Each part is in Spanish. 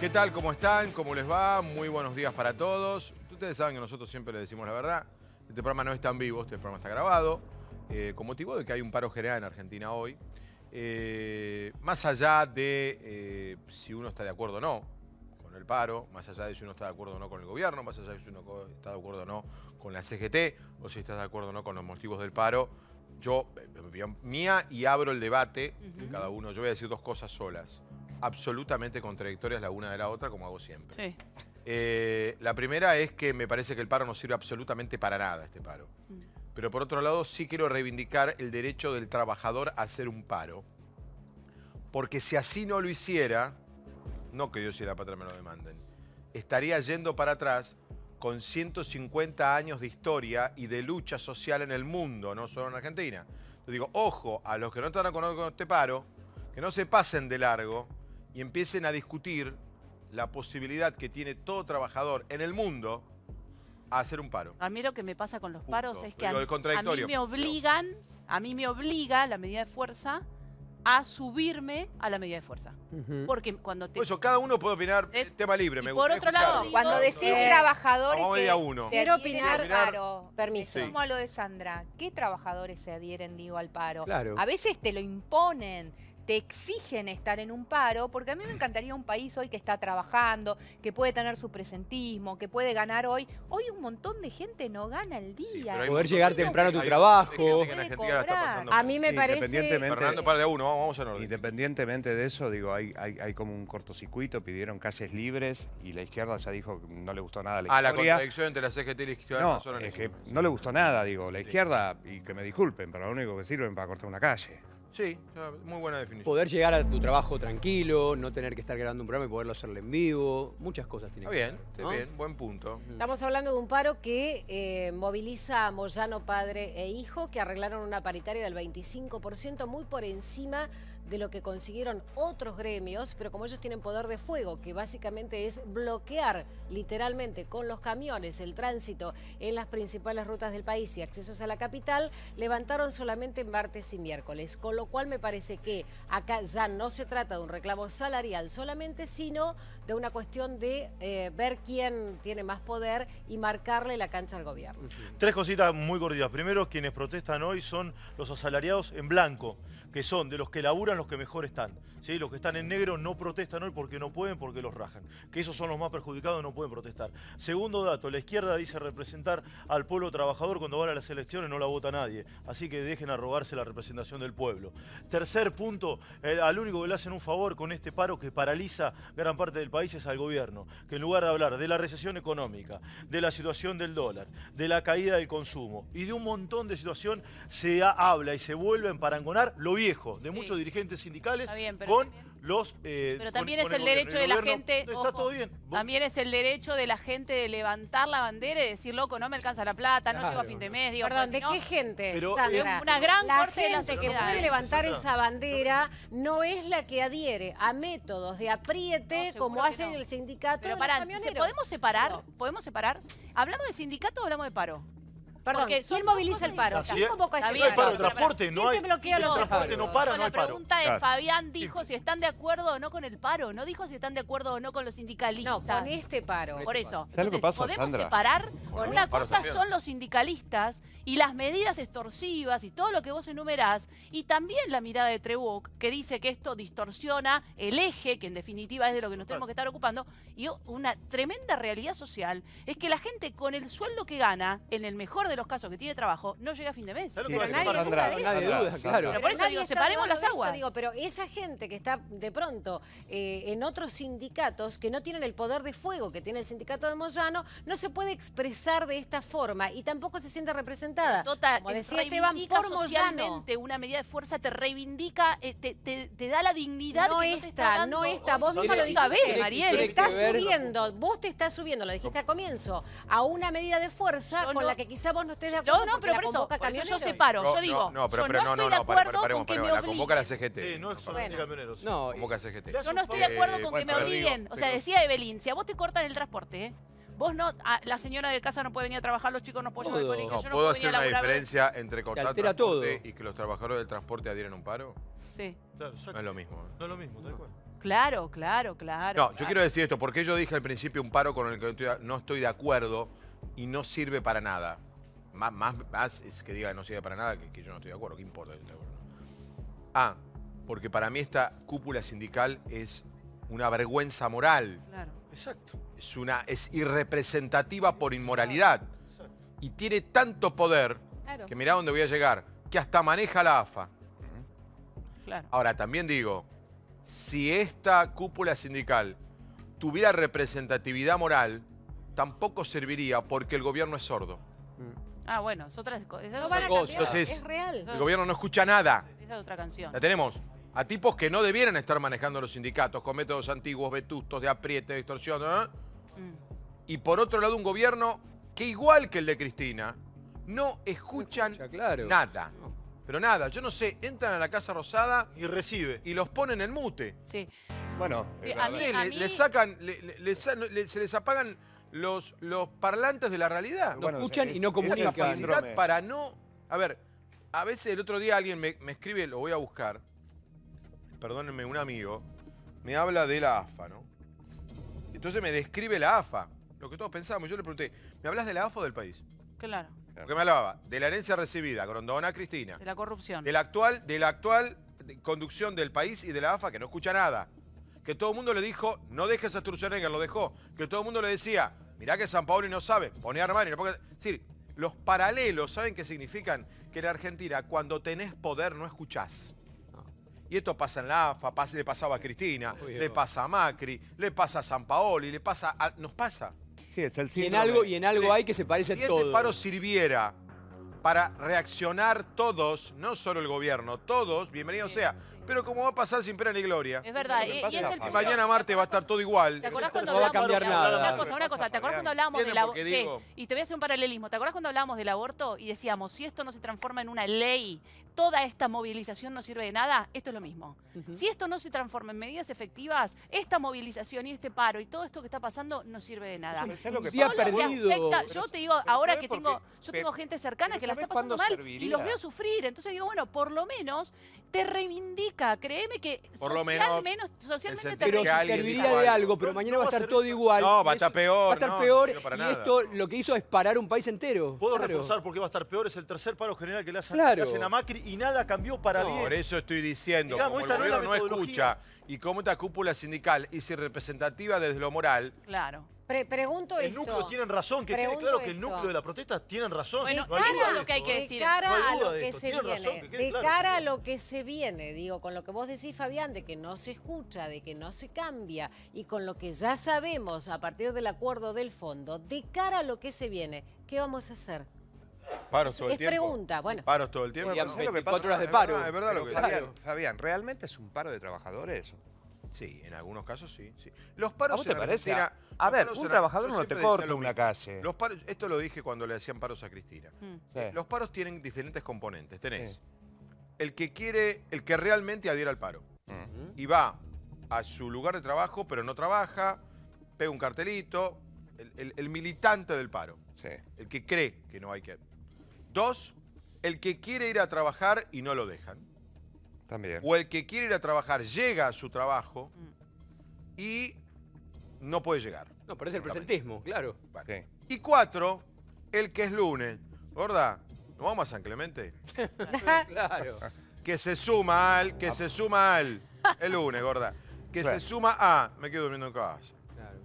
¿Qué tal? ¿Cómo están? ¿Cómo les va? Muy buenos días para todos. Ustedes saben que nosotros siempre les decimos la verdad. Este programa no está en vivo, este programa está grabado, eh, con motivo de que hay un paro general en Argentina hoy. Eh, más allá de eh, si uno está de acuerdo o no con el paro, más allá de si uno está de acuerdo o no con el gobierno, más allá de si uno está de acuerdo o no con la CGT, o si está de acuerdo o no con los motivos del paro, yo, mía, y abro el debate, uh cada uno, yo voy a decir dos cosas solas absolutamente contradictorias la una de la otra, como hago siempre. Eh, la primera es que me parece que el paro no sirve absolutamente para nada, este paro. Mm. Pero por otro lado, sí quiero reivindicar el derecho del trabajador a hacer un paro. Porque si así no lo hiciera, no que Dios y la patria me lo demanden, estaría yendo para atrás con 150 años de historia y de lucha social en el mundo, no solo en Argentina. Yo digo, ojo, a los que no están con este paro, que no se pasen de largo, y empiecen a discutir la posibilidad que tiene todo trabajador en el mundo a hacer un paro. A mí lo que me pasa con los paros es que a, mí me obligan, a mí me obliga la medida de fuerza a subirme a la medida de fuerza. Porque cuando te... Por eso, cada uno puede opinar tema libre. Me, por otro lado, cuando decís trabajadores que uno. quiero opinar, paro, permiso. Como lo de Sandra, ¿qué trabajadores se adhieren, digo, al paro? Claro. A veces te lo imponen exigen estar en un paro, porque a mí me encantaría un país hoy que está trabajando, que puede tener su presentismo, que puede ganar hoy. Hoy un montón de gente no gana el día. Para poder llegar temprano a tu trabajo. A mí me parece... Fernando, de uno, Independientemente de eso, digo, hay, hay, como un cortocircuito, pidieron calles libres y la izquierda ya dijo que no le gustó nada la ah, la contradicción entre la CGT y la izquierda. No, que no le gustó nada, digo, la izquierda, y que me disculpen, pero lo único que sirven para cortar una calle. Sí, muy buena definición. Poder llegar a tu trabajo tranquilo, no tener que estar grabando un programa y poderlo hacerlo en vivo. Muchas cosas tiene bien, bien, buen punto. Estamos hablando de un paro que eh, moviliza a Moyano padre e hijo, que arreglaron una paritaria del 25%, muy por encima de lo que consiguieron otros gremios, pero como ellos tienen poder de fuego, que básicamente es bloquear literalmente con los camiones el tránsito en las principales rutas del país y accesos a la capital, levantaron solamente martes y miércoles, con lo cual me parece que acá ya no se trata de un reclamo salarial solamente, sino de una cuestión de eh, ver quién tiene más poder y marcarle la cancha al gobierno. Tres cositas muy gorditas. Primero, quienes protestan hoy son los asalariados en blanco que son de los que laburan los que mejor están. ¿sí? Los que están en negro no protestan hoy porque no pueden, porque los rajan. Que esos son los más perjudicados, no pueden protestar. Segundo dato, la izquierda dice representar al pueblo trabajador cuando van a las elecciones no la vota nadie. Así que dejen arrogarse la representación del pueblo. Tercer punto, eh, al único que le hacen un favor con este paro que paraliza gran parte del país es al gobierno, que en lugar de hablar de la recesión económica, de la situación del dólar, de la caída del consumo y de un montón de situación, se habla y se vuelve a emparangonar lo viejo de muchos dirigentes sindicales con los... Eh, pero también es el, derecho de la gente... está todo bien. También es el derecho de la gente de levantar la bandera y decir, loco, no me alcanza la plata, no llego a fin de mes. Digo, Perdón, ¿de qué gente, una gran parte de la que puede levantar esa bandera no es la que adhiere a métodos de apriete como hacen el sindicato pero de ¿Podemos separar? ¿Podemos separar? ¿Hablamos de sindicato o hablamos de paro? Perdón, Porque ¿quién moviliza el paro? No paro de transporte, no no para, no paro. La pregunta de Fabián dijo si están de acuerdo o no con el paro, no dijo si están de acuerdo o no con los sindicalistas. No, con este paro. Por este eso. ¿Sabes lo ¿Podemos separar? Una cosa son los sindicalistas y las medidas extorsivas y todo lo que vos enumerás y también la mirada de Trebuch que dice que esto distorsiona el eje que en definitiva es de lo que nos tenemos que estar ocupando y una tremenda realidad social es que la gente con el sueldo que gana en el mejor de los casos que tiene trabajo no llega a fin de mes. Pero nadie Claro. Pero por eso digo, separemos las aguas. digo, pero esa gente que está de pronto eh, en otros sindicatos que no tienen el poder de fuego que tiene el sindicato de Moyano, no se puede expresar de esta forma y tampoco se siente representada. Total, Como decía Esteban, por Moyano. una medida de fuerza te reivindica, eh, te, da la dignidad no que esta, no está No está, vos mismo lo dijiste, subiendo, vos te estás subiendo, lo dijiste al comienzo, a una medida de fuerza con la que quizá vos no de acuerdo. No, pero por eso, yo separo. yo digo, no, pero, pero no, no, no estoy de acuerdo con que me La convoca la CGT. no es solamente bueno. camioneros. No, eh, convoca CGT. Yo no estoy de acuerdo con que me obliguen. O sea, decía Evelyn, si a vos te cortan el transporte, ¿eh? Vos no, la señora de casa no puede venir a trabajar, los chicos no pueden llevar al colegio. yo no ¿Puedo hacer una diferencia entre cortar transporte todo. y que los trabajadores del transporte adhieren un paro? Sí. Claro, no es lo mismo. ¿eh? No es lo mismo, tal cual. Claro, claro, claro. No, claro. yo quiero decir esto, porque yo dije al principio un paro con el que no estoy de acuerdo y no sirve para nada. Más, más, es que diga no sirve para nada, que, yo no estoy de acuerdo. ¿Qué importa? Ah, porque para mí esta cúpula sindical es una vergüenza moral. Claro. Exacto. Es, una, es irrepresentativa por inmoralidad. Exacto. Y tiene tanto poder que mirá dónde voy a llegar, que hasta maneja la AFA. Claro. Ahora, también digo, si esta cúpula sindical tuviera representatividad moral, tampoco serviría porque el gobierno es sordo. Mm. Ah, bueno, es otra cosa. Entonces, es real. El gobierno no escucha nada. Esa es otra canción. La tenemos. A tipos que no debieran estar manejando los sindicatos con métodos antiguos, vetustos, de apriete, de extorsión. Mm. Y por otro lado, un gobierno que igual que el de Cristina, no escuchan nada. Pero nada, yo no sé, entran a la Casa Rosada y recibe. Y los ponen en mute. Sí. Bueno, le, sacan, se les apagan los, parlantes de la realidad. escuchan y no comunican. para no... A ver, a veces el otro día alguien me, escribe, lo voy a buscar, perdónenme, un amigo, me habla de la AFA, ¿no? Entonces me describe la AFA, lo que todos pensábamos. Yo le pregunté, ¿me hablas de la AFA o del país? Claro. qué me hablaba de la herencia recibida, Grondona Cristina. De la corrupción. actual, de la actual conducción del país y de la AFA, que no escucha nada que todo el mundo le dijo, no dejes a Sturzenegger, lo dejó, que todo el mundo le decía, mirá que San Paolo no sabe, pone armario decir, los paralelos, ¿saben qué significan? Que en Argentina, cuando tenés poder, no escuchás. Y esto pasa en la AFA, le pasaba a Cristina, le pasa a Macri, le pasa a San y le pasa nos pasa. Sí, es el Y en algo, y en algo hay que se parece a este todo. Si este paro sirviera para reaccionar todos, no solo el gobierno, todos, bienvenido sea. Pero como va a pasar sin pena ni gloria. Es verdad. Y, es el mañana martes va a estar todo igual. ¿Te cuando no va a cambiar nada. Una cosa, una cosa. ¿Te acordás cuando hablábamos del aborto? Sí, y te voy a hacer un paralelismo. ¿Te acordás cuando hablábamos del aborto y decíamos, si esto no se transforma en una ley, toda esta movilización no sirve de nada? Esto es lo mismo. Si esto no se transforma en medidas efectivas, esta movilización y este paro y todo esto que está pasando no sirve de nada. es yo te digo, ahora que tengo, yo tengo gente cercana que está y los veo sufrir. Entonces digo, bueno, por lo menos te reivindica. Créeme que por menos, socialmente te reivindica. serviría de algo, pero mañana va a estar todo igual. No, va a estar peor. Va a estar peor y esto lo que hizo es parar un país entero. Puedo reforzar porque va a estar peor, es el tercer paro general que le hacen, a Macri y nada cambió para bien. Por eso estoy diciendo, como el gobierno no escucha y como esta cúpula sindical y si representativa desde lo moral, claro pregunto el núcleo tienen razón, que quede claro que el núcleo de la protesta tienen razón. Bueno, lo que hay que decir. De cara a lo que se viene, de cara a lo que se viene, digo, con lo que vos decís, Fabián, de que no se escucha, de que no se cambia, y con lo que ya sabemos a partir del acuerdo del fondo, de cara a lo que se viene, ¿qué vamos a hacer? Paros todo el tiempo. Es pregunta, bueno. Paros todo el tiempo. Cuatro horas de paro. Ah, es verdad, lo que Fabián, Fabián, ¿realmente es un paro de trabajadores? Sí, en algunos casos sí. sí. Los paros ¿A parece? a ver, un trabajador no te corta una calle. Los paros, esto lo dije cuando le decían paros a Cristina. Mm. Eh, los paros tienen diferentes componentes. Tenés el que quiere, el que realmente adhiera al paro. Mm. Y va a su lugar de trabajo, pero no trabaja, pega un cartelito. El, el militante del paro. El que cree que no hay que. Dos, el que quiere ir a trabajar y no lo dejan. O el que quiere ir a trabajar llega a su trabajo mm. y no puede llegar. No, parece el presentismo, claro. Y cuatro, el que es lunes. Gorda, ¿no vamos a San Clemente? claro. Que se suma al, que se suma al, el lunes, gorda. Que se suma a, me quedo durmiendo en casa. Claro.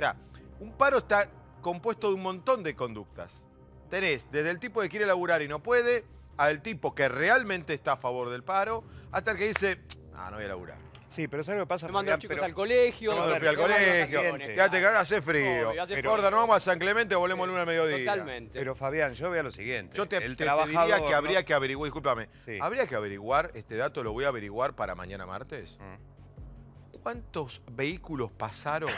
claro. un paro está compuesto de un montón de conductas. Tenés desde el tipo que quiere laburar y no puede, al tipo que realmente está a favor del paro, hasta el que dice, ah, no voy a laburar. Sí, pero ¿sabes lo que pasa? Me mandan chicos al colegio. No al colegio. Quédate que hace frío. no vamos a San Clemente, volvemos luna al mediodía. Totalmente. Pero Fabián, yo veo lo siguiente. Yo te, diría que habría que averiguar, discúlpame, habría que averiguar, este dato lo voy a averiguar para mañana martes. Mm. ¿Cuántos vehículos pasaron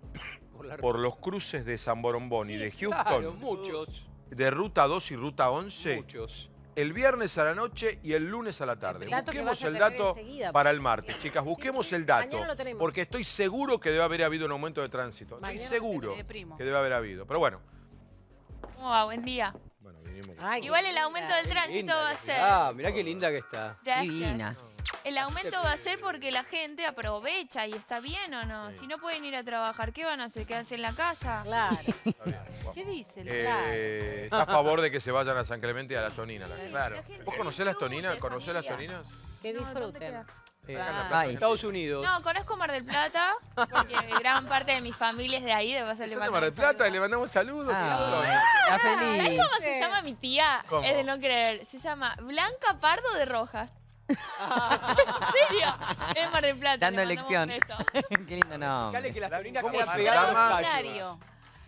por, los cruces de San Borombón y de Houston? Claro, muchos. De ruta 2 y ruta 11. Muchos el viernes a la noche y el lunes a la tarde. busquemos el dato pues. para el martes, chicas. Busquemos el dato. porque estoy seguro que debe haber habido un aumento de tránsito. estoy seguro que debe haber habido. Pero bueno. ¿Cómo va? Buen día. Igual el aumento del tránsito va a ser. Ah, mirá qué linda que está. Divina. El aumento va a ser porque la gente aprovecha y está bien o no. Si no pueden ir a trabajar, ¿qué van a hacer? hacen en la casa? Claro. ¿Qué dicen? Eh, a favor de que se vayan a San Clemente y a las Toninas. claro. ¿Vos conocés las Toninas? ¿Conocés las Toninas? Que disfruten. Eh, ah, Estados Unidos. No, conozco Mar del Plata, porque gran parte de mi familia es de ahí, de Mar del Plata, y le mandamos saludos. Ah, feliz. cómo se llama mi tía? Es de no creer. Se llama Blanca Pardo de Rojas. ¿En serio? Dando Qué lindo no.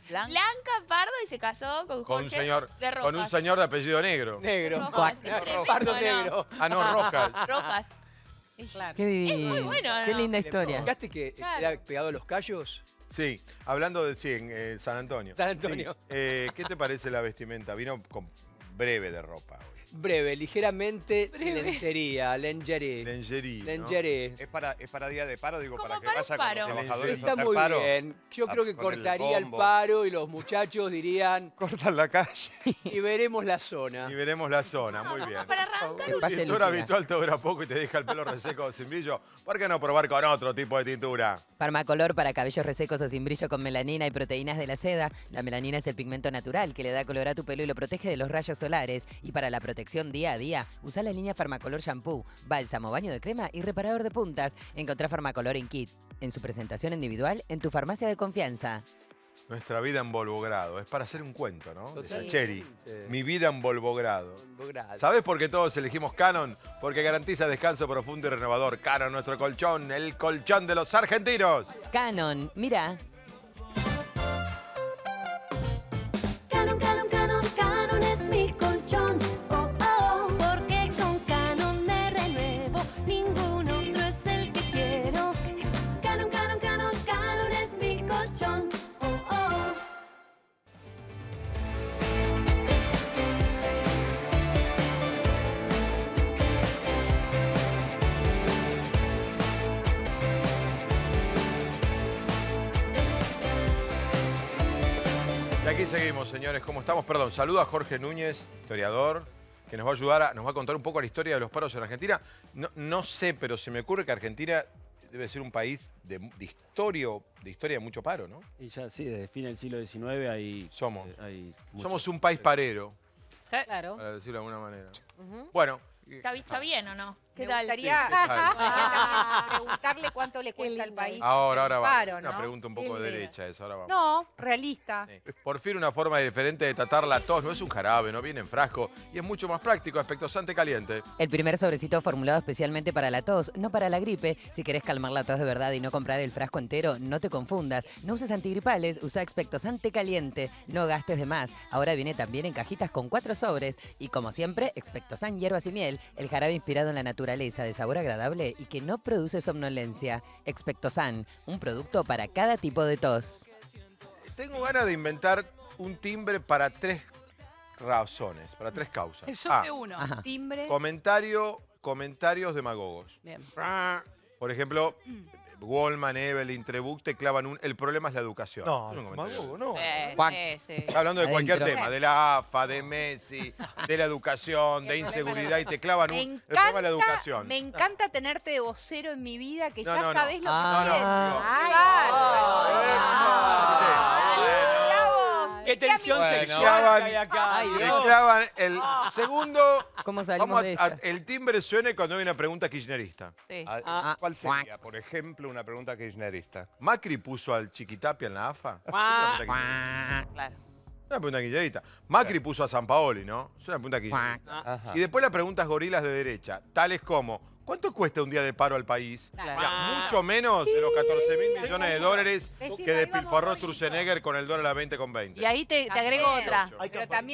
Blanca. Pardo y se casó con un señor, de con un señor de apellido negro. Negro. Pardo negro. Ah, no, Rojas. Rojas. Qué divino. Qué linda historia. que pegado los callos? Sí, hablando de sí, en eh, San Antonio. San Antonio. Eh, ¿Qué te parece la vestimenta? Vino con breve de ropa breve, ligeramente lencería, lingerie. Es, para, es para día de paro, digo, para que pasa con los Está muy bien. Yo ah, creo que cortaría el, paro y los muchachos dirían... Cortan la calle. Y veremos la zona. Y veremos la zona, muy bien. para arrancar un... habitual te dura poco y te deja el pelo reseco o sin brillo. ¿Por qué no probar con otro tipo de tintura? Farmacolor para cabellos resecos o sin brillo con melanina y proteínas de la seda. La melanina es el pigmento natural que le da color a tu pelo y lo protege de los rayos solares. Y para la protección día a día, usa la línea Farmacolor Shampoo, bálsamo, baño de crema y reparador de puntas. Encontrá Farmacolor en kit, en su presentación individual en tu farmacia de confianza. Nuestra vida en Volvogrado. Es para hacer un cuento, ¿no? De Sacheri. Mi vida en Volvogrado. ¿Sabes por qué todos elegimos Canon? Porque garantiza descanso profundo y renovador. Canon, nuestro colchón, el colchón de los argentinos. Canon, mira. señores, ¿cómo estamos? Perdón, saludo a Jorge Núñez, historiador, que nos va a ayudar, a, nos va a contar un poco la historia de los paros en Argentina. No, sé, pero se me ocurre que Argentina debe ser un país de, historia de mucho paro, ¿no? Y ya sí, desde el fin del siglo XIX hay... Somos. Eh, somos un país parero. Claro. Para decirlo de alguna manera. Bueno. ¿Está, ¿Está bien o no? ¿Qué Me gustaría ah. preguntarle cuánto le cuesta al país. Ahora, ahora va. Una pregunta un poco de derecha eso ahora vamos. No, realista. Por fin una forma diferente de tratar la tos. No es un jarabe, no viene en frasco. Y es mucho más práctico, aspectosante caliente. El primer sobrecito formulado especialmente para la tos, no para la gripe. Si querés calmar la tos de verdad y no comprar el frasco entero, no te confundas. No uses antigripales, usa expectosante caliente. No gastes de más. Ahora viene también en cajitas con cuatro sobres. Y como siempre, expectosan, hierbas y miel, el jarabe inspirado en la naturaleza de sabor agradable y que no produce somnolencia. Expectosan, un producto para cada tipo de tos. Tengo ganas de inventar un timbre para tres razones, para tres causas. Yo ah, uno. Timbre. Comentario, comentarios demagogos. Por ejemplo, mm. Wallman, Evelyn, Trebuch te clavan un... El problema es la educación. No, no. no. hablando de cualquier tema, de la AFA, de Messi, de la educación, de inseguridad y te clavan un... problema la educación. Me encanta tenerte de vocero en mi vida, que ya sabes lo que es qué tensión bueno, sexual hay acá. el ah. segundo. ¿Cómo el timbre suene cuando hay una pregunta kirchnerista. Ah. ¿Cuál sería, por ejemplo, una pregunta kirchnerista? ¿Macri puso al Chiquitapia en la AFA? claro. Una pregunta kirchnerista. Macri puso a San Paoli, ¿no? Es una pregunta kirchnerista. Ah. Y después las preguntas gorilas de derecha, tales como, ¿Cuánto cuesta un día de paro al país? Ah. mucho menos de los 14 mil millones de dólares que despilfarró Trusenegger con el dólar a 20 con 20. Y ahí te, agrego otra.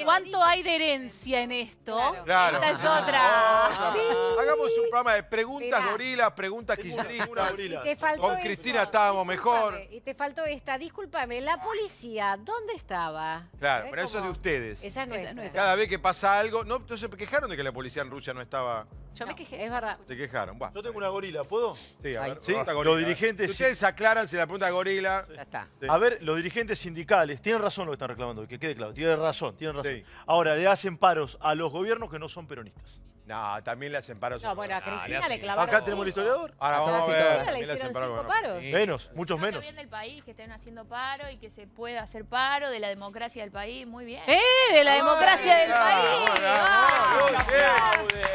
¿Cuánto hay de herencia en esto? Esta es otra. Hagamos un programa de preguntas gorilas, preguntas gorila. Con Cristina estábamos mejor. Y te faltó esta. Discúlpame, la policía, ¿dónde estaba? Claro, ¿Eh? pero eso es de ustedes. Esa es Cada vez que pasa algo, no, entonces se quejaron de que la policía en Rusia no estaba... Yo me quejé, es verdad. Te quejaron. Yo tengo una gorila, ¿puedo? Sí, a ver. Sí, ah, Los dirigentes- ustedes aclaran si la pregunta de gorila. Ya está. A ver, los dirigentes sindicales tienen razón lo que están reclamando, que quede claro, tienen razón, tienen razón. Ahora, le hacen paros a los gobiernos que no son peronistas. No, también le hacen paros. No, bueno, a Cristina ah, le, clavaron. Acá tenemos el historiador. Ahora vamos a ver. le hicieron cinco paros. Menos, muchos menos. bien del país, que estén haciendo paro y que se pueda hacer paro de la democracia del país. Muy bien. ¡Eh! De la democracia del país.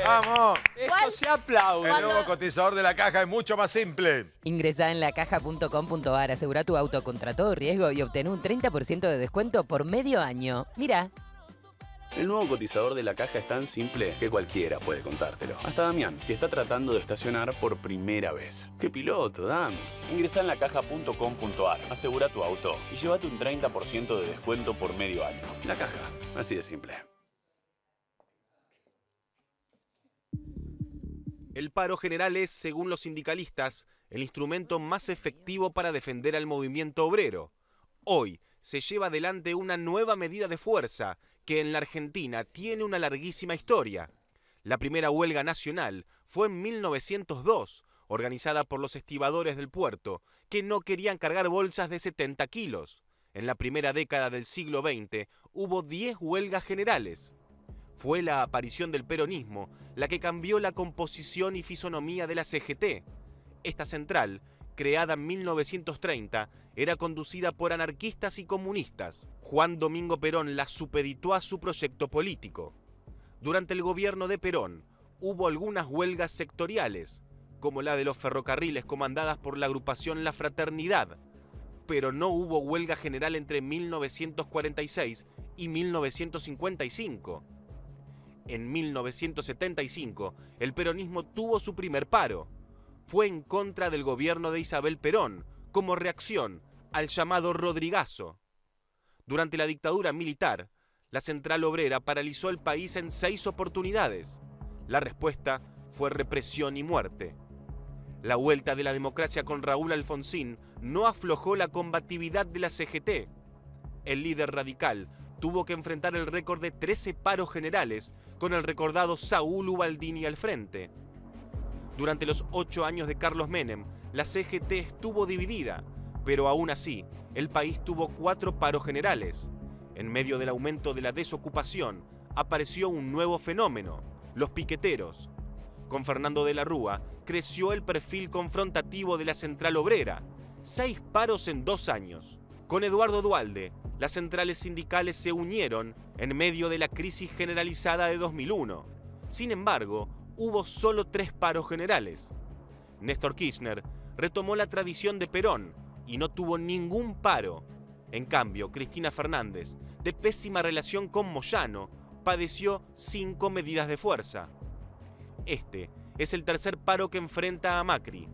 ¡Vamos! Esto se aplaude. El nuevo cotizador de la caja es mucho más simple. ingresa en lacaja.com.ar, asegura tu auto contra todo riesgo y obtén un 30% de descuento por medio año. Mira, el nuevo cotizador de la caja es tan simple que cualquiera puede contártelo. Hasta Damián, que está tratando de estacionar por primera vez. ¡Qué piloto, Dan! Ingresa en lacaja.com.ar, asegura tu auto y llévate un 30% de descuento por medio año. La caja, así de simple. El paro general es, según los sindicalistas, el instrumento más efectivo para defender al movimiento obrero. Hoy se lleva adelante una nueva medida de fuerza que en la Argentina tiene una larguísima historia. La primera huelga nacional fue en 1902, organizada por los estibadores del puerto, que no querían cargar bolsas de 70 kilos. En la primera década del siglo XX hubo 10 huelgas generales. Fue la aparición del peronismo la que cambió la composición y fisonomía de la CGT. Esta central, creada en 1930, era conducida por anarquistas y comunistas. Juan Domingo Perón la supeditó a su proyecto político. Durante el gobierno de Perón hubo algunas huelgas sectoriales, como la de los ferrocarriles comandadas por la agrupación La Fraternidad, pero no hubo huelga general entre 1946 y 1955. En 1975, el peronismo tuvo su primer paro. Fue en contra del gobierno de Isabel Perón, como reacción al llamado Rodrigazo. Durante la dictadura militar, la central obrera paralizó el país en seis oportunidades. La respuesta fue represión y muerte. La vuelta de la democracia con Raúl Alfonsín no aflojó la combatividad de la CGT. El líder radical tuvo que enfrentar el récord de 13 paros generales con el recordado Saúl Ubaldini al frente. Durante los ocho años de Carlos Menem, la CGT estuvo dividida pero aún así, el país tuvo cuatro paros generales. En medio del aumento de la desocupación, apareció un nuevo fenómeno, los piqueteros. Con Fernando de la Rúa creció el perfil confrontativo de la central obrera, seis paros en dos años. Con Eduardo Dualde, las centrales sindicales se unieron en medio de la crisis generalizada de 2001. Sin embargo, hubo solo tres paros generales. Néstor Kirchner retomó la tradición de Perón y no tuvo ningún paro. En cambio, Cristina Fernández, de pésima relación con Moyano, padeció cinco medidas de fuerza. Este es el tercer paro que enfrenta a Macri.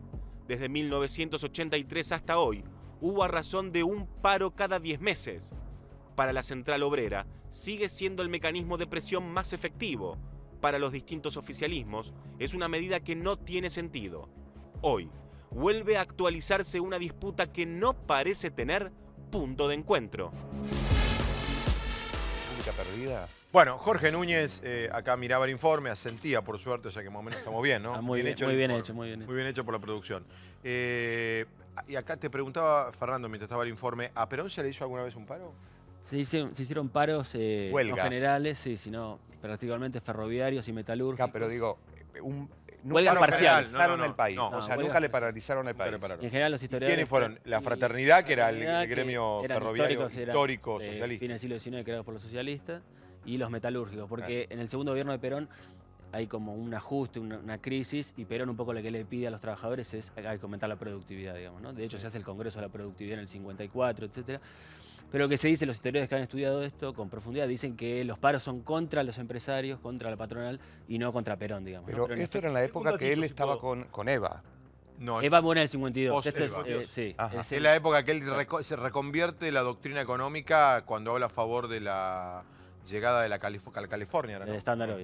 Desde 1983 hasta hoy, hubo a razón de un paro cada diez meses. Para la central obrera, sigue siendo el mecanismo de presión más efectivo. Para los distintos oficialismos, es una medida que no tiene sentido. Hoy, vuelve a actualizarse una disputa que no parece tener punto de encuentro. Perdida. Bueno, Jorge Núñez, eh, acá miraba el informe, asentía por suerte, o sea que más o estamos bien, ¿no? Ah, muy, bien, hecho, muy bien hecho, muy bien hecho. Muy bien hecho por la producción. Eh, y acá te preguntaba, Fernando, mientras estaba el informe, ¿a Perón se le hizo alguna vez un paro? Se, se hicieron paros eh, generales, sí, sino prácticamente ferroviarios y metalúrgicos. Acá, ah, pero digo, un, Nunca parcial. el país. o sea, nunca le paralizaron el país. en general los historiadores... ¿Quiénes fueron? La Fraternidad, que era el, gremio ferroviario histórico eh, socialista. socialista. Fin del siglo XIX creado por los socialistas. Y los metalúrgicos, porque en el segundo gobierno de Perón hay como un ajuste, una, crisis, y Perón un poco lo que le pide a los trabajadores es hay aumentar la productividad, digamos, ¿no? De hecho, se hace el Congreso de la Productividad en el 54, etcétera. Pero lo que se dice, los historiadores que han estudiado esto con profundidad dicen que los paros son contra los empresarios, contra la patronal y no contra Perón, digamos. Pero, esto era en la época que él estaba con, con Eva. No, Eva Mora en el 52. Este es, eh, la época que él se reconvierte la doctrina económica cuando habla a favor de la llegada de la, De la California, Oil.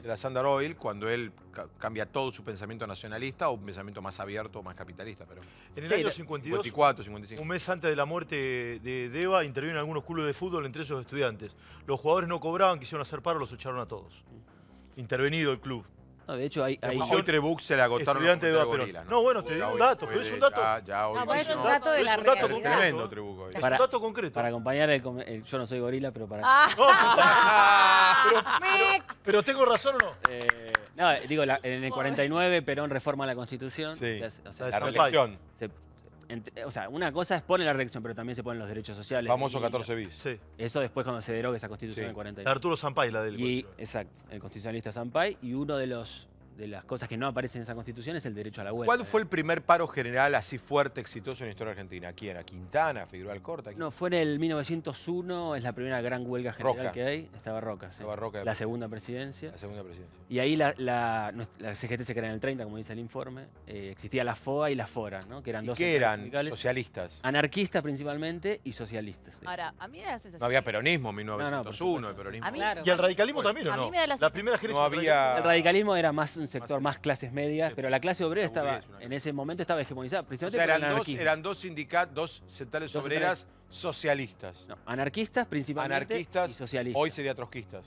de la Standard Oil, cuando él cambia todo su pensamiento nacionalista o un pensamiento más abierto, más capitalista. En el año 52, un mes antes de la muerte de Deva, intervienen algunos clubes de fútbol, entre esos estudiantes. Los jugadores no cobraban, quisieron hacer paro, los echaron a todos. Mm. Intervenido el club de hecho hay... Trebuch se le agotaron ¿no? bueno, te digo un dato, pero es un dato... es un dato de la realidad. tremendo Trebuch un dato concreto. Para acompañar el, Yo no soy gorila, pero para... Ah. pero, pero, tengo razón o no. Eh, no, digo, en el 49 Perón reforma la Constitución. Sí, la reflexión o sea, una cosa es poner la reacción, pero también se ponen los derechos sociales. Famoso 14 bis. Sí. Eso después cuando se derogó esa constitución en del 40. Arturo Zampay, la del. Y, exacto, el constitucionalista Zampay. Y uno de los de las cosas que no aparecen en esa constitución es el derecho a la huelga. ¿Cuál ¿eh? fue el primer paro general así fuerte, exitoso en la historia argentina? ¿Quién? ¿A Quintana? ¿A Figueroa Alcorta? No, fue en el 1901, es la primera gran huelga general que hay. Estaba Roca, Estaba Roca. La segunda presidencia. La segunda presidencia. Y ahí la, la, CGT se crea en el 30, como dice el informe. Eh, existía la FOA y la FORA, ¿no? Que eran ¿Y dos ¿Qué eran? Socialistas. Anarquistas principalmente y socialistas. Ahora, a mí me sensación... No había peronismo en 1901, el peronismo. y el radicalismo también, ¿o no? la, primera No El radicalismo era más sector más, clases medias, pero la clase obrera estaba, en ese momento estaba hegemonizada. Principalmente eran, dos, eran dos sindicatos, dos centrales obreras socialistas. anarquistas principalmente anarquistas, y socialistas. Hoy sería trotskistas.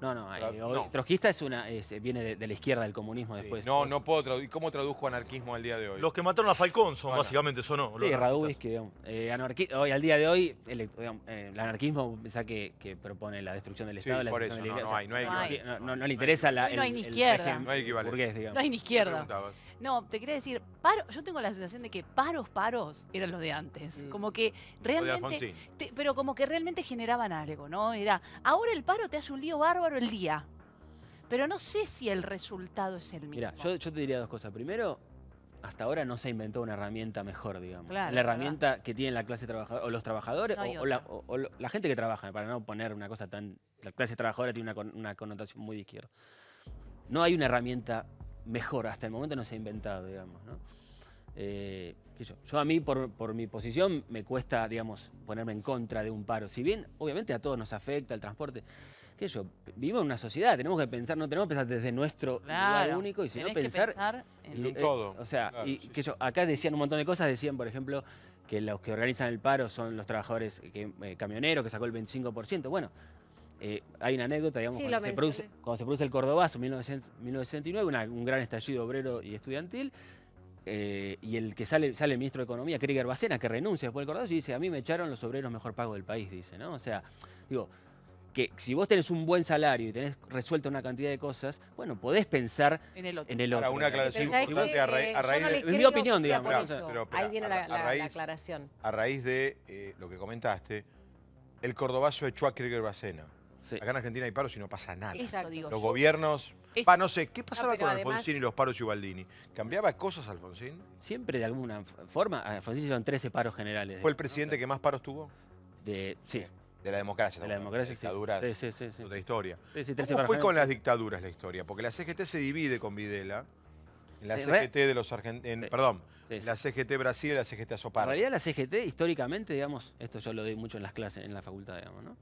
No, no, eh, es una, eh, viene de, la izquierda del comunismo después. No, no puedo traducir. ¿Cómo traduzco anarquismo al día de hoy? Los que mataron a Falcón son básicamente eso, ¿no? Sí, Raduis, que eh, hoy, al día de hoy, el, eh, anarquismo que, propone la destrucción del Estado. por eso, no, le interesa la. No hay ni izquierda. No hay No hay ni izquierda. No, te quería decir, yo tengo la sensación de que paros, paros eran los de antes. Mm. Como que realmente. pero como que realmente generaban algo, ¿no? Era, ahora el paro te hace un lío bárbaro el día. Pero no sé si el resultado es el mismo. Mira, yo, te diría dos cosas. Primero, hasta ahora no se inventó una herramienta mejor, digamos. la herramienta que tiene la clase trabajadora, o los trabajadores, o, la, gente que trabaja, para no poner una cosa tan... La clase trabajadora tiene una, una connotación muy de izquierda. No hay una herramienta mejor, hasta el momento no se ha inventado, digamos. ¿no? Eh, yo, a mí, por, por, mi posición, me cuesta, digamos, ponerme en contra de un paro. Si bien, obviamente, a todos nos afecta el transporte. Que yo, vivimos en una sociedad, tenemos que pensar, no tenemos que pensar desde nuestro lugar único, y sino pensar, pensar en, todo. o sea, y, que yo, acá decían un montón de cosas, decían, por ejemplo, que los que organizan el paro son los trabajadores que, eh, camioneros, que sacó el 25%. Bueno, eh, hay una anécdota, digamos, cuando, se produce, el Cordobazo en 1969, un gran estallido obrero y estudiantil, eh, y el que sale, sale el ministro de Economía, Krieger Bacena, que renuncia después del Cordobazo, y dice, a mí me echaron los obreros mejor pagos del país, dice, ¿no? O sea, digo, que si vos tenés un buen salario y tenés resuelta una cantidad de cosas, bueno, podés pensar en el otro. a, raíz, de... mi opinión, digamos. de lo que comentaste, el cordobazo echó a Krieger Bacena. Acá en Argentina hay paros y no pasa nada. Los gobiernos... no sé, ¿qué pasaba con Alfonsín y los paros Ubaldini? ¿Cambiaba cosas Alfonsín? Siempre de alguna forma, Alfonsín hizo 13 paros generales. ¿Fue el presidente que más paros tuvo? de, sí, De la democracia. de la democracia. sí. Sí, sí, sí. otra historia. ¿Cómo fue con las dictaduras la historia? Porque la CGT se divide con Videla. la CGT de los argentinos. Perdón, la CGT Brasil y la CGT Azopar. En realidad la CGT, históricamente, digamos, esto yo lo doy mucho en las clases, en la facultad, digamos, ¿no?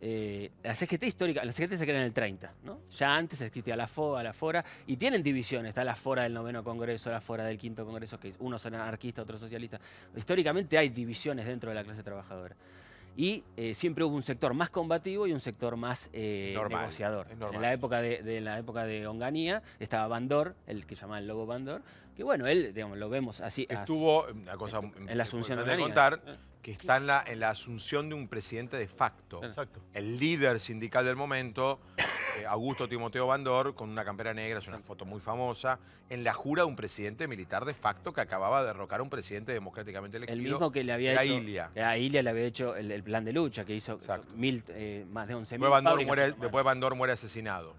Eh, la CGT histórica, la CGT se queda en el 30, ¿no? Ya antes existía la FOA, la FORA, y tienen divisiones, está la FORA del noveno congreso, la FORA del quinto congreso, que unos son anarquistas, otros socialistas. Históricamente hay divisiones dentro de la clase trabajadora. Y eh, siempre hubo un sector más combativo y un sector más eh, negociador. En la época de, la época de Onganía estaba Bandor, el que llamaba el lobo Bandor, que bueno, él, digamos, lo vemos así. Estuvo, mm, una cosa en la asunción de contar, que está en la, en la asunción de un presidente de facto. Exacto. El líder sindical del momento eh, Augusto Timoteo Bandor con una campera negra, es una foto muy famosa, en la jura de un presidente militar de facto que acababa de derrocar a un presidente democráticamente elegido. El mismo que le había hecho. A Ilia. a Ilia le había hecho el, plan de lucha que hizo mil, eh, más de 11.000 después Bandor muere, Después Bandor muere asesinado.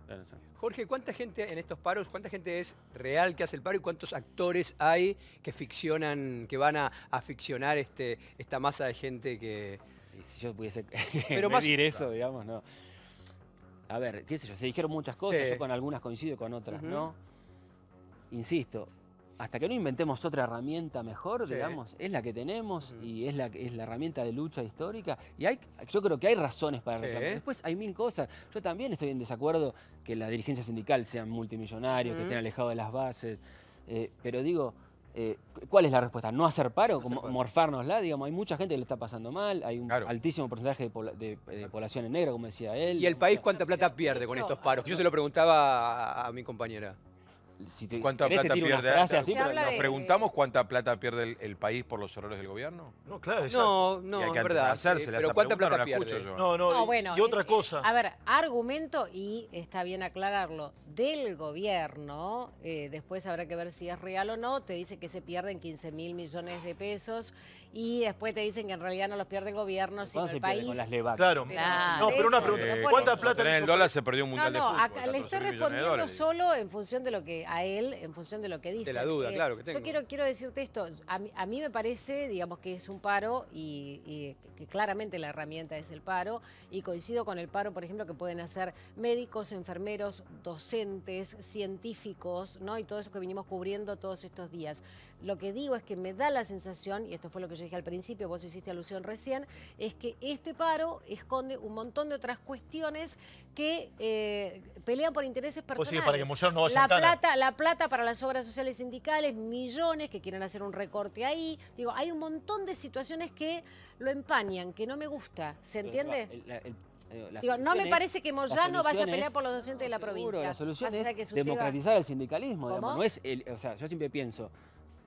Jorge, ¿cuánta gente en estos paros, cuánta gente es real que hace el paro y cuántos actores hay que ficcionan, que van a, ficcionar este, esta masa de gente que... Si yo pudiese decir eso, digamos, no a ver, qué sé yo, se dijeron muchas cosas, yo con algunas coincido con otras no. Insisto, hasta que no inventemos otra herramienta mejor, digamos, es la que tenemos y es la, es la herramienta de lucha histórica. Y hay, yo creo que hay razones para reclamar. Después hay mil cosas. Yo también estoy en desacuerdo que la dirigencia sindical sea multimillonario, que estén alejados de las bases. Eh, pero digo, eh, ¿Cuál es la respuesta? ¿No hacer paro? No ¿Morfárnosla? Digamos, hay mucha gente que le está pasando mal, hay un altísimo porcentaje de, poblaciones eh, negras, población en como decía él. ¿Y el país cuánta plata pierde con estos paros? Yo se lo preguntaba a mi compañera. ¿Cuánta plata pierde? ¿Nos preguntamos cuánta plata pierde el, país por los errores del gobierno? No, claro. no, no, es verdad. Eh, pero ¿cuánta plata pierde? Yo. y, otra cosa. A ver, argumento, y está bien aclararlo, del gobierno, eh, después habrá que ver si es real o no, te dice que se pierden 15 mil millones de pesos y después te dicen que en realidad no los pierde el gobierno, sino el país. Claro. No, pero una pregunta. ¿Cuánta plata? En el dólar se perdió un mundial de fútbol. Acá, le estoy respondiendo solo en función de lo que a él, en función de lo que dice. De la duda, eh, claro que Yo quiero, quiero decirte esto. A mí, a mí, me parece, digamos, que es un paro y, y que claramente la herramienta es el paro y coincido con el paro, por ejemplo, que pueden hacer médicos, enfermeros, docentes, científicos, ¿no? Y todo eso que vinimos cubriendo todos estos días. Lo que digo es que me da la sensación, y esto fue lo que yo dije al principio, vos hiciste alusión recién, es que este paro esconde un montón de otras cuestiones que eh, pelean por intereses personales. la plata, la plata para las obras sociales sindicales, millones que quieren hacer un recorte ahí. Digo, hay un montón de situaciones que lo empañan, que no me gusta. ¿Se entiende? Eh, no me parece que Moyano vaya a pelear por los docentes de la provincia. La solución es democratizar el sindicalismo. es o sea, yo siempre pienso,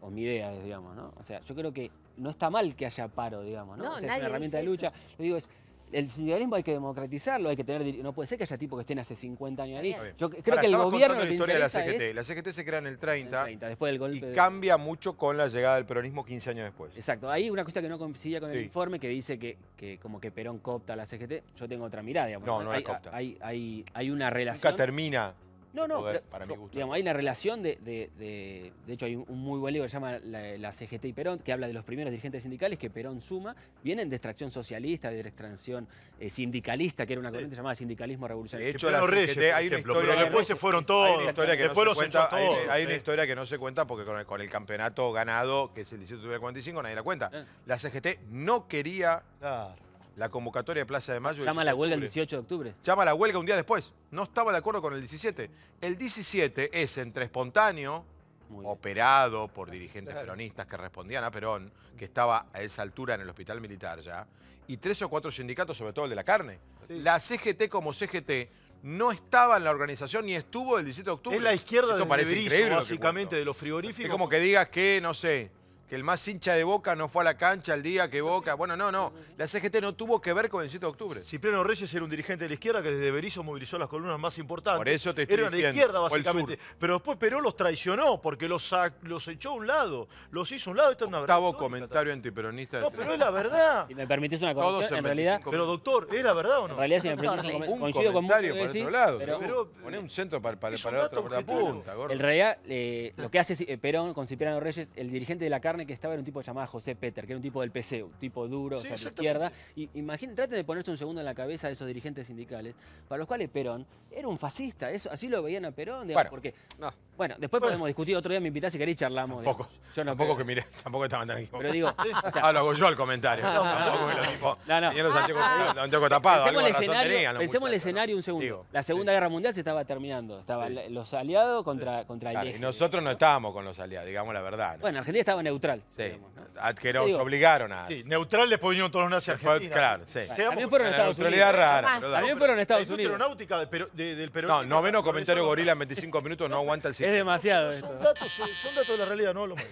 o mi idea digamos, ¿no? O sea, yo creo que no está mal que haya paro, digamos, ¿no? es una herramienta de lucha. Lo digo, es, el sindicalismo hay que democratizarlo, hay que tener, no puede ser que haya tipos que estén hace 50 años ahí. Yo creo que el gobierno la historia de la CGT. La CGT se crea en el 30, 30 después del golpe y cambia mucho con la llegada del peronismo 15 años después. Exacto, Hay una cosa que no coincidía con el informe que dice que, que, como que Perón copta a la CGT, yo tengo otra mirada. Digamos. No, no hay, la copta. Hay, hay, hay, una relación. Nunca termina no, no, Digamos, hay una relación de, de, hecho, hay un muy buen libro que se llama la, CGT y Perón, que habla de los primeros dirigentes sindicales que Perón suma. Vienen de extracción socialista, de extracción eh, sindicalista, que era una corriente llamada sindicalismo revolucionario. De hecho, hay una historia. después se fueron todos. que no hay, una historia que no se cuenta porque con el, campeonato ganado, que es el 17 de 45, nadie la cuenta. La CGT no quería la convocatoria de Plaza de Mayo. Llama a la huelga el 18 de octubre. Llama a la huelga un día después. No estaba de acuerdo con el 17. El 17 es entre espontáneo, operado por dirigentes peronistas que respondían a Perón, que estaba a esa altura en el hospital militar ya, y tres o cuatro sindicatos, sobre todo el de la carne. La CGT como CGT no estaba en la organización ni estuvo el 17 de octubre. Es la izquierda del parece básicamente, de los frigoríficos. Es como que digas que, no sé, que el más hincha de Boca no fue a la cancha el día que Boca... Bueno, no, no. La CGT no tuvo que ver con el 7 de octubre. Cipriano Reyes era un dirigente de la izquierda que desde Berizzo movilizó las columnas más importantes. Por eso te estoy Era de izquierda, básicamente. Pero después Perón los traicionó porque los, los echó a un lado. Los hizo a un lado. Esto es una verdad. comentario antiperonista. No, pero es la verdad. Si me permitís una cosa en, realidad... Pero doctor, ¿es la verdad o no? En realidad, si me permitís una un comentario otro lado. Pero, poné un centro para, para, otro, punta, En eh, lo que hace eh, Perón con Cipriano Reyes, el dirigente de la carne que estaba era un tipo llamado José Peter, que era un tipo del PC, un tipo duro, o sea, de izquierda. Y traten de ponerse un segundo en la cabeza de esos dirigentes sindicales, para los cuales Perón era un fascista, eso, así lo veían a Perón, bueno, porque. No. Bueno, después podemos discutir, otro día me invitás si querés charlamos. Tampoco, yo no tampoco que miré, tampoco estaban tan Pero digo, ah, lo hago yo el comentario. Ah, no, no, no. pensemos el escenario, un segundo. la Segunda Guerra Mundial se estaba terminando, estaban los aliados contra, contra el Y nosotros no estábamos con los aliados, digamos la verdad. Bueno, Argentina estaba neutral. Sí. Digamos, obligaron a... Sí, neutral después vinieron todos los nazis Argentina. Claro, sí. también fueron Estados Unidos. rara. también fueron Estados la Unidos. aeronáutica del Perú. No, noveno comentario gorila en 25 minutos no aguanta el ciclo. Es demasiado son Datos, eh, son datos de la realidad, no lo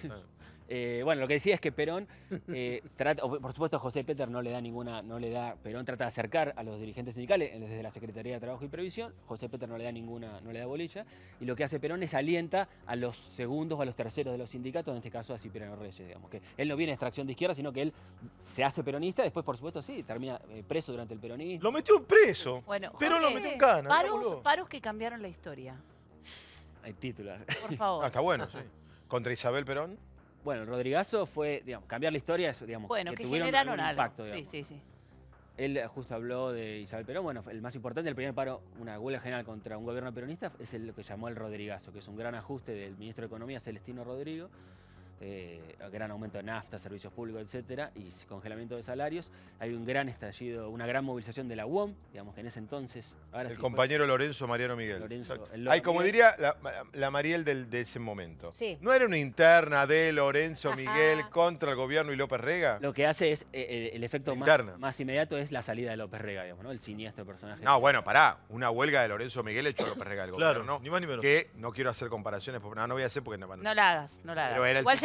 Eh, bueno, lo que decía es que Perón, eh, trata, por supuesto José Peter no le da ninguna, no le da, Perón trata de acercar a los dirigentes sindicales eh, desde la Secretaría de Trabajo y Previsión, José Peter no le da ninguna, no le da bolilla, y lo que hace Perón es alienta a los segundos o a los terceros de los sindicatos, en este caso a Cipriano Reyes, digamos, que él no viene de extracción de izquierda, sino que él se hace peronista, después por supuesto sí, termina preso durante el peronismo. Lo metió preso, pero lo metió en cana. Paros, paros que cambiaron la historia. Hay títulos. Por favor. Ah, está bueno, sí. ¿Contra Isabel Perón? Bueno, el Rodrigazo fue, digamos, cambiar la historia, digamos, que, un impacto, Sí, sí, sí. Él eh, justo habló de Isabel Perón, bueno, el más importante, el primer paro, una huelga general contra un gobierno peronista, es el, lo que llamó el Rodrigazo, que es un gran ajuste del ministro de Economía, Celestino Rodrigo, eh, gran aumento de nafta, servicios públicos, etcétera, y congelamiento de salarios. Hay un gran estallido, una gran movilización de la UOM, digamos que en ese entonces. el compañero Lorenzo Mariano Miguel. Hay, como diría la, Mariel de ese momento. ¿No era una interna de Lorenzo Miguel contra el gobierno y López Rega? Lo que hace es, eh, eh, el efecto más, inmediato es la salida de López Rega, digamos, ¿no? El siniestro personaje. No, bueno, pará. Una huelga de Lorenzo Miguel hecho López Rega claro, ¿no? ni más ni menos. Que no quiero hacer comparaciones, no, voy a hacer porque no, no la no la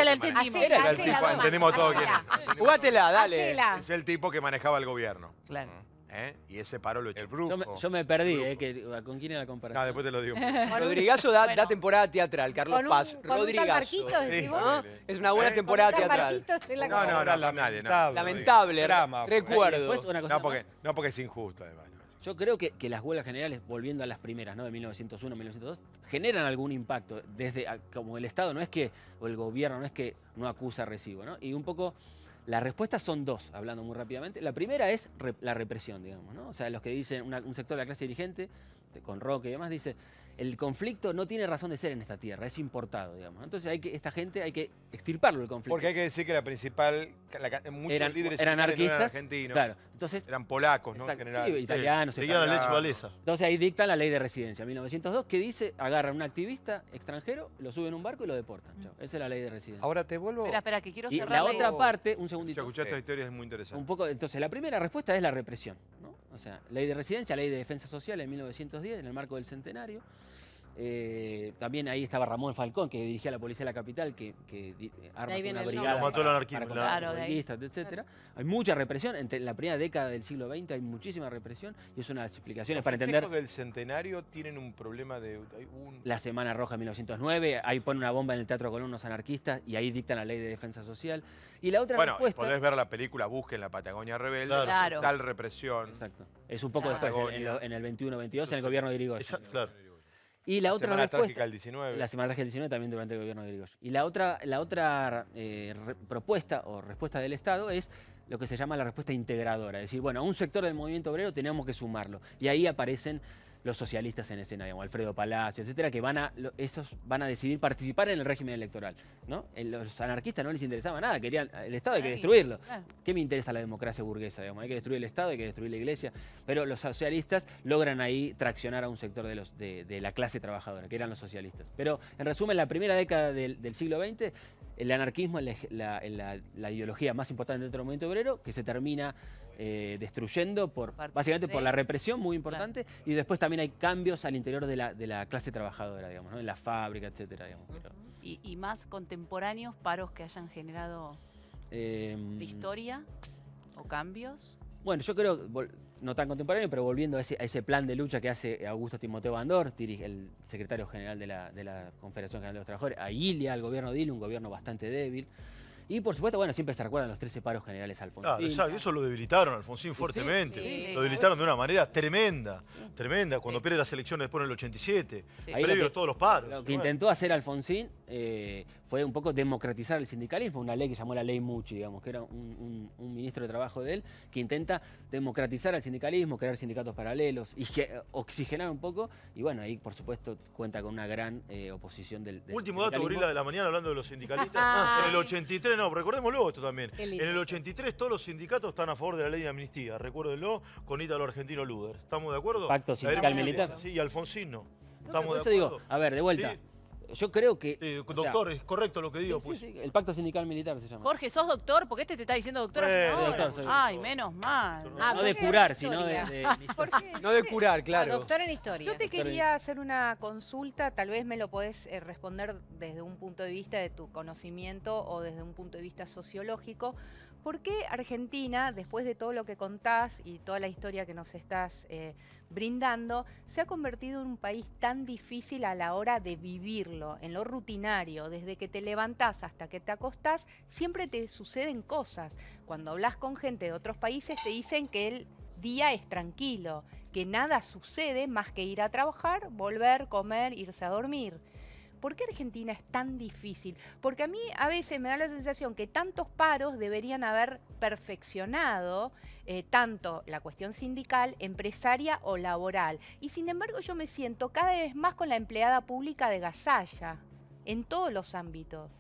la entendimos. el tipo, entendimos todo quién era. dale. Es el tipo que manejaba el gobierno. Claro. ¿Eh? Y ese paro lo echó. El Yo me, yo me perdí, eh, que, ¿con quién era la comparación? Ah, después te lo digo. Rodrigazo da, da temporada teatral, Carlos Paz. con eh. Es una buena eh, temporada teatral. No, no, nadie, no. Lamentable, recuerdo. No, porque, no, porque es injusto, además. Yo creo que, que, las huelgas generales, volviendo a las primeras, ¿no? De 1901, 1902, generan algún impacto. Desde, como el Estado no es que, o el gobierno no es que no acusa recibo, ¿no? Y un poco, las respuestas son dos, hablando muy rápidamente. La primera es la represión, digamos, ¿no? O sea, los que dicen, un sector de la clase dirigente, con Roque y demás, dice, el conflicto no tiene razón de ser en esta tierra, es importado, digamos. Entonces hay que, esta gente hay que extirparlo el conflicto. Porque hay que decir que la principal, muchos eran, líderes eran anarquistas, eran argentinos, claro. Entonces, eran polacos, ¿no? Sí, italianos. Entonces ahí dictan la ley de residencia, 1902, que dice, agarran a un activista extranjero, lo suben a un barco y lo deportan. Esa es la ley de residencia. Ahora te vuelvo... Espera, espera, que quiero cerrar. Y la otra parte, un segundito. Escuchaste esta historia, es muy interesante. Un poco, entonces la primera respuesta es la represión. O sea, ley de residencia, ley de defensa social en 1910, en el marco del centenario. Eh, también ahí estaba Ramón Falcón, que dirigía la policía de la capital, que, que eh, arma una brigada. mató etc. Hay mucha represión. En la primera década del siglo XX hay muchísima represión y es una de las explicaciones para entender. Los del centenario tienen un problema de. La Semana Roja de 1909, ahí ponen una bomba en el Teatro Colón unos anarquistas y ahí dictan la ley de defensa social. Y la otra bueno, respuesta. Podés ver la película Busquen la Patagonia Rebelde, tal represión. Exacto. Es un poco después, en, el 21-22, en el gobierno de Irigoyen. Y la, otra semana del 19. La semana trágica del 19 también durante el gobierno de Grigos. Y la otra, la otra eh, propuesta o respuesta del Estado es lo que se llama la respuesta integradora. Es decir, bueno, a un sector del movimiento obrero tenemos que sumarlo. Y ahí aparecen los socialistas en escena, digamos, Alfredo Palacio, etcétera, que van a, esos van a decidir participar en el régimen electoral. ¿no? Los anarquistas no les interesaba nada, querían el Estado hay que destruirlo. ¿Qué me interesa la democracia burguesa? Hay que destruir el Estado, hay que destruir la iglesia. Pero los socialistas logran ahí traccionar a un sector de, los, de, la clase trabajadora, que eran los socialistas. Pero en resumen, la primera década del siglo XX el anarquismo es la, ideología más importante dentro del movimiento obrero, que se termina eh, destruyendo por básicamente por la represión muy importante, y después también hay cambios al interior de la, clase trabajadora, digamos, ¿no? en la fábrica, etcétera. ¿Y, más contemporáneos paros que hayan generado eh... historia o cambios? Bueno, yo creo, no tan contemporáneo, pero volviendo a ese, plan de lucha que hace Augusto Timoteo Bandor, el secretario general de la, Confederación General de los Trabajadores, a Ilia, al gobierno de Ilia, un gobierno bastante débil. Y por supuesto, bueno, siempre se recuerdan los 13 paros generales Alfonsín. Claro, eso lo debilitaron Alfonsín fuertemente. lo debilitaron de una manera tremenda, tremenda. Cuando pierde las elecciones después en el 87, previo a todos los paros. Lo que intentó hacer Alfonsín eh, fue un poco democratizar el sindicalismo, una ley que llamó la ley Muchi, digamos, que era un, ministro de trabajo de él, que intenta democratizar el sindicalismo, crear sindicatos paralelos y oxigenar un poco. Y bueno, ahí por supuesto cuenta con una gran eh, oposición del, Último dato, gorila de la mañana, hablando de los sindicalistas. Ah, ah, en el 83, no, recordemos luego esto también. En el 83 todos los sindicatos están a favor de la ley de amnistía, recuérdenlo, con Ítalo Argentino Luder. ¿Estamos de acuerdo? Pacto sindical militar. Sí, y Alfonsino Estamos de acuerdo. Digo, a ver, de vuelta. Yo creo que... doctor, es correcto lo que digo. Pues. El pacto sindical militar se llama. Jorge, ¿sos doctor? Porque este te está diciendo doctor Eh, doctor, Ay, menos mal. no ah, de curar, sino de... no de curar, ah, claro. doctor en historia. Yo te quería hacer una consulta, tal vez me lo podés eh, responder desde un punto de vista de tu conocimiento o desde un punto de vista sociológico. ¿Por qué Argentina, después de todo lo que contás y toda la historia que nos estás eh, brindando, se ha convertido en un país tan difícil a la hora de vivirlo, en lo rutinario? Desde que te levantás hasta que te acostás, siempre te suceden cosas. Cuando hablas con gente de otros países, te dicen que el día es tranquilo, que nada sucede más que ir a trabajar, volver, comer, irse a dormir. ¿Por qué Argentina es tan difícil? Porque a mí a veces me da la sensación que tantos paros deberían haber perfeccionado eh, tanto la cuestión sindical, empresaria o laboral. Y sin embargo yo me siento cada vez más con la empleada pública de Gasalla, en todos los ámbitos.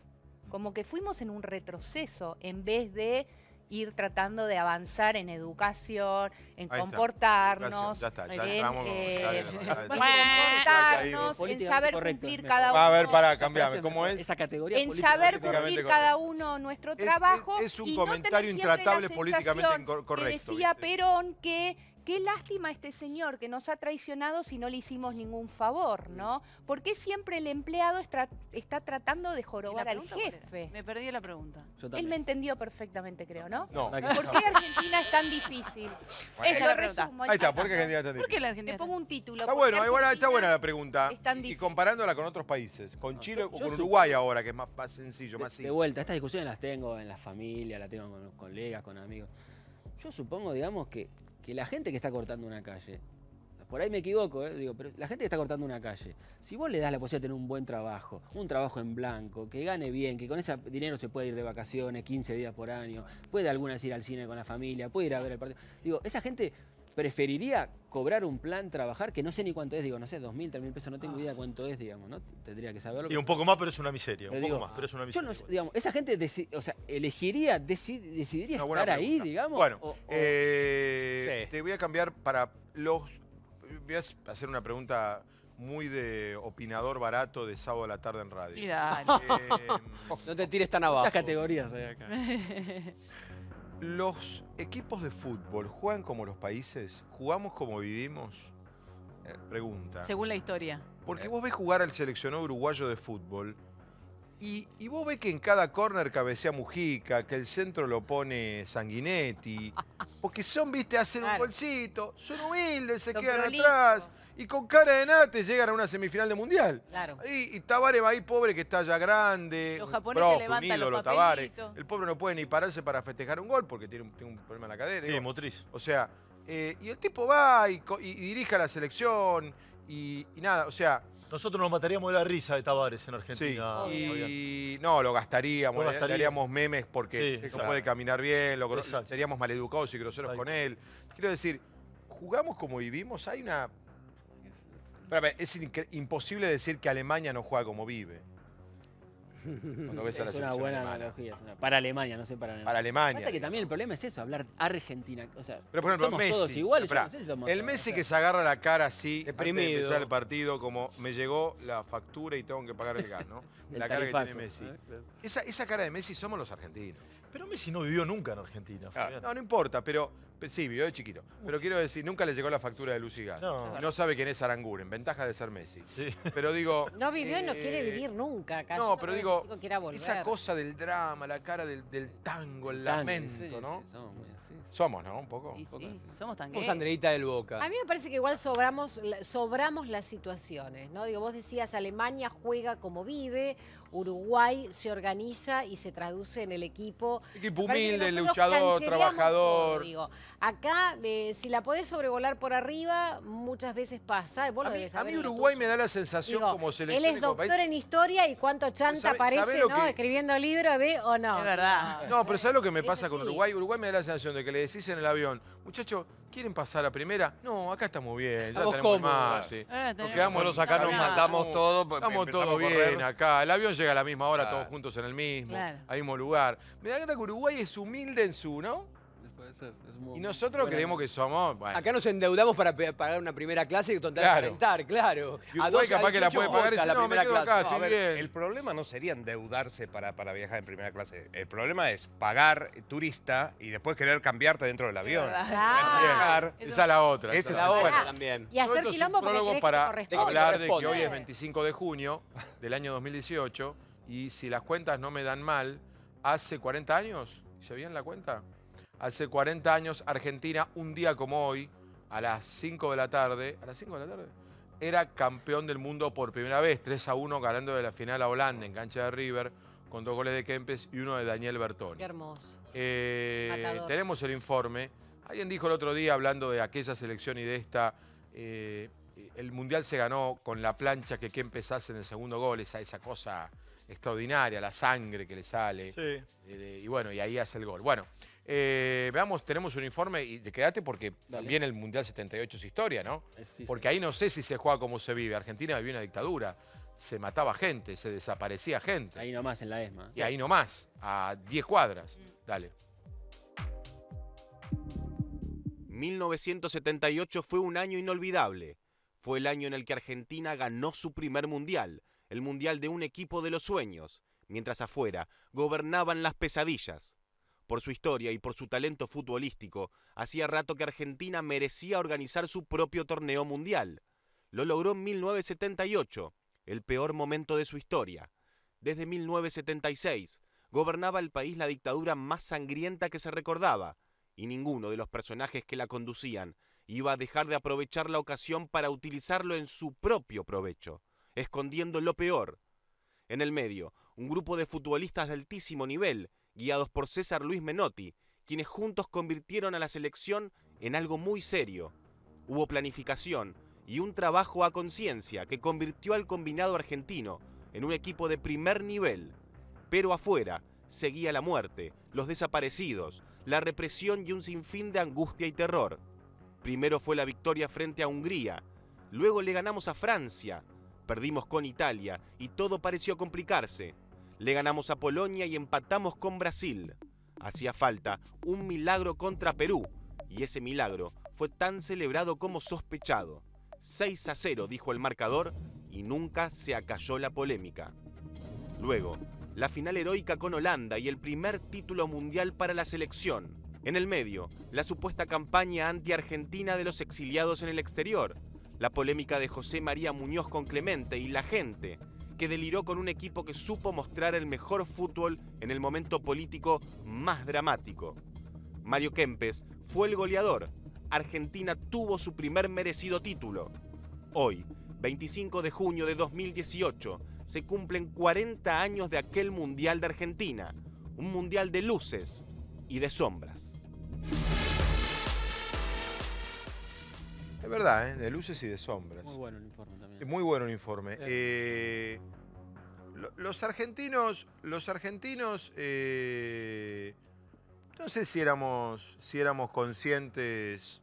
Como que fuimos en un retroceso en vez de ir tratando de avanzar en educación, en comportarnos, en, en comportarnos, en saber cumplir cada uno. A ver, para cambiarme, ¿cómo es? Esa categoría en saber cumplir cada uno nuestro trabajo. Es, es un comentario intratable políticamente incorrecto. Decía Perón que qué lástima este señor que nos ha traicionado si no le hicimos ningún favor, mm. ¿no? ¿Por qué siempre el empleado está, tratando de jorobar al jefe? Me perdí la pregunta. Él me entendió perfectamente, creo, ¿no? No. ¿Por qué Argentina es tan difícil? Eso es resumo Ahí está, ¿por qué Argentina es tan difícil? ¿Por la Argentina? Te pongo un título. Está bueno, está buena la pregunta. y comparándola con otros países, con Chile o con Uruguay ahora, que es más, sencillo, más de, De vuelta, estas discusiones las tengo en la familia, las tengo con los colegas, con amigos. Yo supongo, digamos, que que la gente que está cortando una calle, por ahí me equivoco, eh, digo, pero la gente que está cortando una calle, si vos le das la posibilidad de tener un buen trabajo, un trabajo en blanco, que gane bien, que con ese dinero se puede ir de vacaciones 15 días por año, puede alguna ir al cine con la familia, puede ir a ver el partido, digo, esa gente preferiría cobrar un plan, trabajar, que no sé ni cuánto es, digo, no sé, 2.000, 3.000 pesos, no tengo ah. idea cuánto es, digamos, ¿no? Tendría que saberlo. Y un poco más, pero es una miseria, un poco más, pero es una miseria. Yo no sé, digamos, esa gente, o sea, elegiría, decidiría estar ahí, digamos. Bueno, eh, te voy a cambiar para los... Voy a hacer una pregunta muy de opinador barato de sábado a la tarde en radio. Eh, no te tires tan abajo. Muchas categorías hay acá. ¿Los equipos de fútbol juegan como los países? ¿Jugamos como vivimos? Eh, pregunta. Según la historia. Porque vos ves jugar al seleccionado uruguayo de fútbol y, vos ves que en cada córner cabecea Mujica, que el centro lo pone Sanguinetti. Porque son, viste, hacen un bolsito, son humildes, se quedan atrás y con cara de nada te llegan a una semifinal de mundial. Claro. Y, y va ahí, pobre, que está ya grande. Los japoneses levantan los Tabare. El pobre no puede ni pararse para festejar un gol porque tiene un, problema en la cadera. Sí, motriz. O sea, eh, y el tipo va y, dirige a la selección y, nada, o sea... Nosotros nos mataríamos de la risa de Tavares en Argentina. Sí, y no, lo gastaríamos, lo gastaríamos. haríamos memes porque no puede caminar bien, lo, seríamos maleducados y groseros con él. Quiero decir, jugamos como vivimos, hay una es imposible decir que Alemania no juega como vive. Cuando ves es a la una buena analogía. Para Alemania, no sé para Alemania. Para Alemania. Pasa que también el problema es eso, hablar Argentina. O sea, somos todos iguales. el Messi que se agarra la cara así antes de empezar el partido, como me llegó la factura y tengo que pagar el gas, ¿no? la cara que tiene Messi. Ah, esa, esa, cara de Messi somos los argentinos. Pero Messi no vivió nunca en Argentina. Ah, no, no importa, pero Sí, vivió de chiquito. Pero quiero decir, nunca le llegó la factura de luz y gas. No. sabe quién es Aranguren, ventaja de ser Messi. Pero digo... No vivió y no quiere eh, vivir nunca. Casi. No, pero digo, esa cosa del drama, la cara del, tango, el lamento, ¿no? somos, ¿no? Un poco. somos tango. Somos Andreita del Boca. A mí me parece que igual sobramos, las situaciones, ¿no? Digo, vos decías, Alemania juega como vive, Uruguay se organiza y se traduce en el equipo. Equipo humilde, luchador, trabajador. Acá, eh, si la podés sobrevolar por arriba, muchas veces pasa. a, mí, Uruguay me da la sensación como selección. Él es doctor en historia y cuánto chanta aparece, ¿no? Escribiendo libros, ¿ve o no? Es verdad. No, pero ¿sabes lo que me pasa con Uruguay? Uruguay me da la sensación de que le decís en el avión, muchachos, ¿quieren pasar a primera? No, acá estamos bien, ya tenemos eh, nos quedamos los acá, nos matamos todos. Estamos todos bien acá. El avión llega a la misma hora, todos juntos en el mismo, al mismo lugar. Me da cuenta que Uruguay es humilde en su, ¿no? y nosotros creemos que somos. Acá nos endeudamos para pagar una primera clase y contar claro. rentar, claro. a dos, capaz que la puede pagar y no, me bien. El problema no sería endeudarse para, para viajar en primera clase. El problema es pagar turista y después querer cambiarte dentro del avión. Esa es la otra. Esa es la otra también. Y hacer quilombo porque para hablar de que hoy es 25 de junio del año 2018 y si las cuentas no me dan mal, hace 40 años, ¿se en la cuenta? Hace 40 años, Argentina, un día como hoy, a las 5 de la tarde, a las 5 de la tarde, era campeón del mundo por primera vez, 3 a 1 ganando de la final a Holanda en cancha de River, con dos goles de Kempes y uno de Daniel Bertoni. Qué hermoso. Eh, tenemos el informe. Alguien dijo el otro día, hablando de aquella selección y de esta, eh, el Mundial se ganó con la plancha que Kempes hace en el segundo gol, esa, cosa extraordinaria, la sangre que le sale. Sí. Eh, y bueno, y ahí hace el gol. Bueno, eh, veamos, tenemos un informe y quédate quedate porque también el Mundial 78 es historia, ¿no? porque ahí no sé si se juega como se vive. Argentina vivió una dictadura, se mataba gente, se desaparecía gente. Ahí nomás, en la ESMA. Y ahí nomás, a 10 cuadras. Dale. 1978 fue un año inolvidable. Fue el año en el que Argentina ganó su primer mundial, el mundial de un equipo de los sueños, mientras afuera gobernaban las pesadillas por su historia y por su talento futbolístico, hacía rato que Argentina merecía organizar su propio torneo mundial. Lo logró en 1978, el peor momento de su historia. Desde 1976, gobernaba el país la dictadura más sangrienta que se recordaba, y ninguno de los personajes que la conducían iba a dejar de aprovechar la ocasión para utilizarlo en su propio provecho, escondiendo lo peor. En el medio, un grupo de futbolistas de altísimo nivel guiados por César Luis Menotti, quienes juntos convirtieron a la selección en algo muy serio. Hubo planificación y un trabajo a conciencia que convirtió al combinado argentino en un equipo de primer nivel. Pero afuera seguía la muerte, los desaparecidos, la represión y un sinfín de angustia y terror. Primero fue la victoria frente a Hungría, luego le ganamos a Francia, perdimos con Italia y todo pareció complicarse. Le ganamos a Polonia y empatamos con Brasil. Hacía falta un milagro contra Perú y ese milagro fue tan celebrado como sospechado. 6 a 0 dijo el marcador y nunca se acalló la polémica. Luego, la final heroica con Holanda y el primer título mundial para la selección. En el medio, la supuesta campaña anti-argentina de los exiliados en el exterior, la polémica de José María Muñoz con Clemente y la gente, que deliró con un equipo que supo mostrar el mejor fútbol en el momento político más dramático. Mario Kempes fue el goleador. Argentina tuvo su primer merecido título. Hoy, 25 de junio de 2018, se cumplen 40 años de aquel Mundial de Argentina, un Mundial de luces y de sombras. Es verdad, ¿eh? de luces y de sombras. Muy bueno el informe. Muy bueno el informe. Eh, los argentinos, los argentinos, eh, no sé si éramos, si éramos conscientes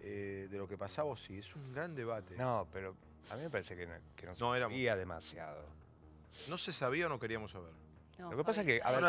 eh, de lo que pasaba o sí. Es un gran debate. No, pero a mí me parece que no, se sabía demasiado. No se sabía o no queríamos saber. Lo que pasa es que, a ver,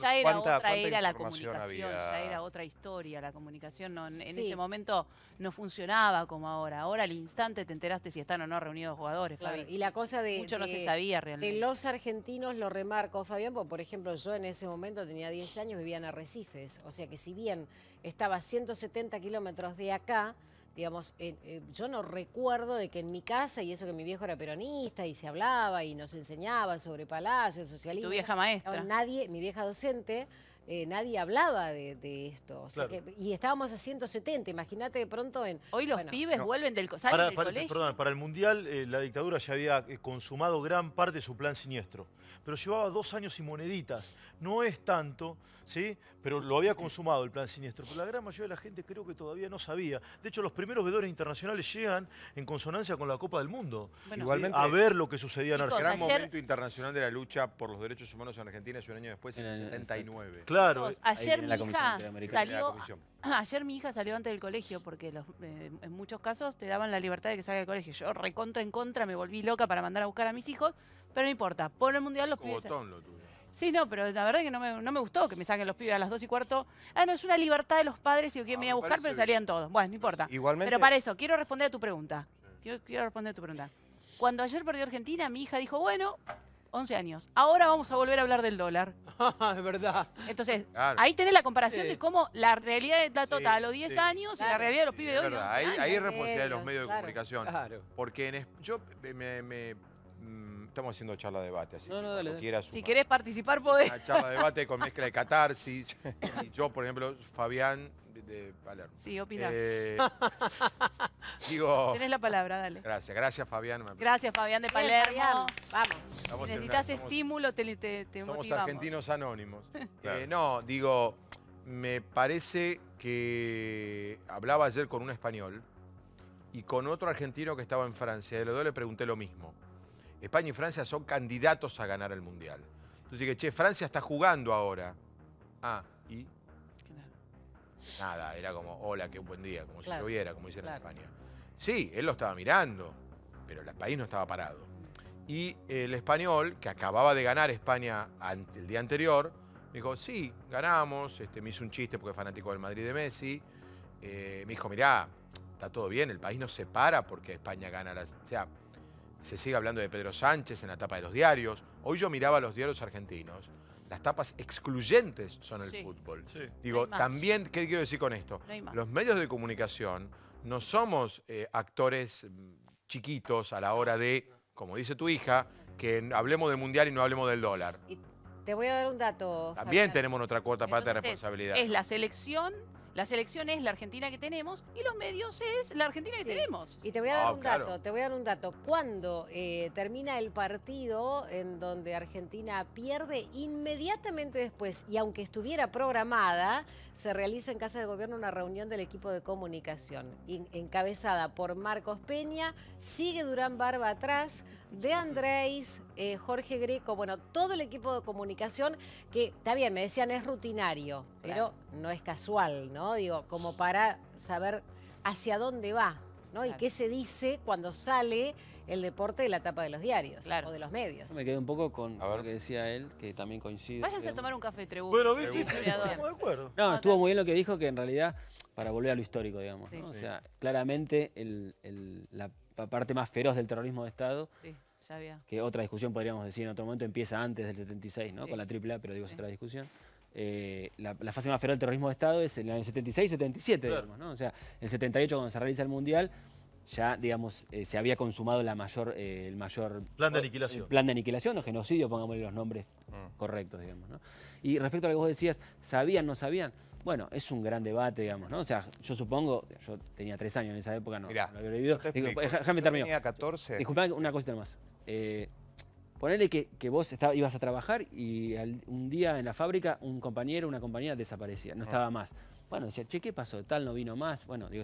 ya era otra la comunicación, ya era otra historia la comunicación. en ese momento no funcionaba como ahora. Ahora al instante te enteraste si están o no reunidos jugadores, Fabián. Y la cosa de... Mucho no se sabía realmente. De los argentinos lo remarco, Fabián, porque por ejemplo yo en ese momento tenía 10 años, vivía en Arrecifes. O sea que si bien estaba a 170 kilómetros de acá digamos, eh, yo no recuerdo de que en mi casa, y eso que mi viejo era peronista y se hablaba y nos enseñaba sobre Palacio, socialismo. Tu vieja maestra. nadie, mi vieja docente, eh, nadie hablaba de, esto. y estábamos a 170, imagínate de pronto en... Hoy los pibes vuelven del, salen para, Perdón, para el Mundial eh, la dictadura ya había consumado gran parte de su plan siniestro, pero llevaba dos años sin moneditas. No es tanto ¿sí? pero lo había consumado el plan siniestro. Pero la gran mayoría de la gente creo que todavía no sabía. De hecho, los primeros veedores internacionales llegan en consonancia con la Copa del Mundo. Igualmente, a ver lo que sucedía en Argentina. El gran momento internacional de la lucha por los derechos humanos en Argentina es un año después, en el 79. Claro. ayer mi hija salió... Ayer mi hija salió antes del colegio porque eh, en muchos casos te daban la libertad de que salga del colegio. Yo recontra en contra me volví loca para mandar a buscar a mis hijos, pero no importa. Por el mundial los puedo Botón, lo Sí, no, pero la verdad es que no me, gustó que me saquen los pibes a las dos y cuarto. Ah, no, es una libertad de los padres y yo quién me iba a buscar, pero salían todos. Bueno, no importa. Igualmente. Pero para eso, quiero responder a tu pregunta. Quiero, responder a tu pregunta. Cuando ayer perdió Argentina, mi hija dijo, bueno, 11 años. Ahora vamos a volver a hablar del dólar. Ah, es verdad. Entonces, ahí tenés la comparación de cómo la realidad está total. a los 10 años y la realidad de los pibes de hoy. Ahí, ahí es responsabilidad de los medios de comunicación. Claro. Porque en, yo me Estamos haciendo charla de debate, así no, no, que Si querés participar, podés. Una charla de debate con mezcla de catarsis. y yo, por ejemplo, Fabián de Palermo. Sí, opina. Eh, Tienes la palabra, dale. Gracias, gracias, Fabián. Gracias, Fabián de Palermo. Vamos. si necesitas estímulo, te, te, somos argentinos anónimos. Eh, no, digo, me parece que hablaba ayer con un español y con otro argentino que estaba en Francia. De los dos le pregunté lo mismo. España y Francia son candidatos a ganar el Mundial. Entonces dije, che, Francia está jugando ahora. Ah, ¿y? Nada, era como, hola, qué buen día, como si lo viera, como hicieron en España. Sí, él lo estaba mirando, pero el país no estaba parado. Y el español, que acababa de ganar España el día anterior, me dijo, sí, ganamos, este, me hizo un chiste porque es fanático del Madrid de Messi. Eh, me dijo, mirá, está todo bien, el país no se para porque España gana la... Se sigue hablando de Pedro Sánchez en la tapa de los diarios. Hoy yo miraba los diarios argentinos. Las tapas excluyentes son el fútbol. Digo, también, ¿qué quiero decir con esto? los medios de comunicación no somos eh, actores mm, chiquitos a la hora de, como dice tu hija, que hablemos del mundial y no hablemos del dólar. te voy a dar un dato. También tenemos otra cuarta parte de responsabilidad. Es la selección la selección es la Argentina que tenemos y los medios es la Argentina que tenemos. Y te voy a dar ah, un dato, te voy a dar un dato. Cuando eh, termina el partido en donde Argentina pierde, inmediatamente después, y aunque estuviera programada, se realiza en Casa de Gobierno una reunión del equipo de comunicación, encabezada por Marcos Peña, sigue Durán Barba atrás, de Andrés, eh, Jorge Greco, bueno, todo el equipo de comunicación que, está bien, me decían es rutinario, pero no es casual, ¿no? Digo, como para saber hacia dónde va. ¿no? Y qué se dice cuando sale el deporte de la tapa de los diarios o de los medios. Me quedé un poco con lo que decía él, que también coincide. Váyanse a tomar un café, Trebu. Bueno, bien, estamos de acuerdo. No, estuvo muy bien lo que dijo, que en realidad, para volver a lo histórico, digamos, ¿no? o sea, claramente la parte más feroz del terrorismo de Estado que otra discusión podríamos decir en otro momento, empieza antes del 76, ¿no? Con la AAA, pero digo, es otra discusión. Eh, la, fase más feroz del terrorismo de Estado es en el 76 77, O sea, el 78 cuando se realiza el Mundial, ya, digamos, eh, se había consumado la mayor, eh, el mayor... Plan de aniquilación. plan de aniquilación o genocidio, pongamos los nombres mm. correctos, digamos, ¿no? Y respecto a lo que vos decías, ¿sabían, no sabían? Bueno, es un gran debate, digamos, ¿no? O sea, yo supongo, yo tenía tres años en esa época, no, había vivido. Déjame terminar. Tenía 14. Disculpame una cosita más. Eh, ponele que, vos ibas a trabajar y un día en la fábrica un compañero, una compañera desaparecía, no estaba ah. más. Bueno, decía, che, ¿qué pasó? Tal no vino más. Bueno, digo,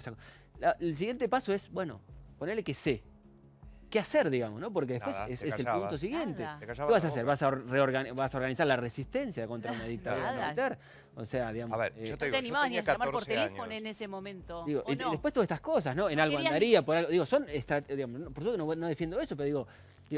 el siguiente paso es, bueno, ponele que sé, qué hacer, digamos, ¿no? Porque después es, el punto siguiente. ¿Qué vas a hacer? ¿Vas a, ¿Vas a, organizar la resistencia contra una dictadura militar? O sea, digamos... Eh, yo no te animabas ni a llamar por teléfono en ese momento. y, después todas estas cosas, ¿no? En algo andaría, por algo... Digo, son... Digamos, por supuesto no defiendo eso, pero digo,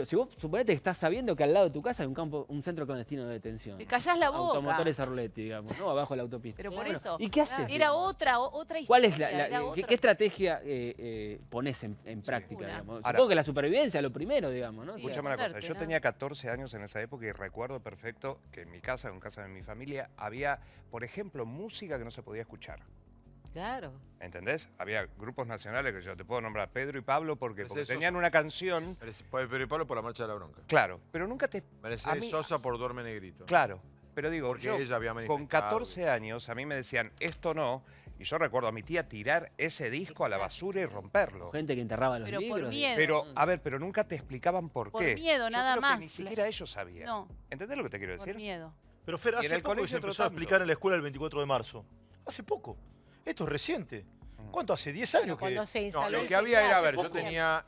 si vos suponete que estás sabiendo que al lado de tu casa hay un campo, un centro con destino de detención. Y callás la boca. Automotores a rulete, digamos, ¿no? Abajo de la autopista. Pero por eso. ¿Y qué haces? Era otra, otra historia. ¿qué, estrategia eh, eh pones en, práctica, digamos? Supongo que la supervivencia lo primero, digamos, ¿no? Escuchame una cosa. Yo tenía 14 años en esa época y recuerdo perfecto que en mi casa, en casa de mi familia, había, por ejemplo, música que no se podía escuchar. Claro. ¿Entendés? Había grupos nacionales que yo te puedo nombrar Pedro y Pablo porque, tenían una canción. Pues Pedro y Pablo por la marcha de la bronca. Claro, pero nunca te. a mí, Sosa por Duerme Negrito. Claro, pero digo, yo, con 14 años a mí me decían esto no. Y yo recuerdo a mi tía tirar ese disco a la basura y romperlo. Gente que enterraba los pero Por miedo. Pero, a ver, pero nunca te explicaban por, qué. Por miedo, nada más. ni siquiera ellos sabían. No. ¿Entendés lo que te quiero decir? Por miedo. Pero Fer, hace poco se empezó a explicar en la escuela el 24 de marzo. Hace poco. Esto es reciente. Mm. ¿Cuánto hace? ¿10 años? no, lo que había era, a ver, yo tenía.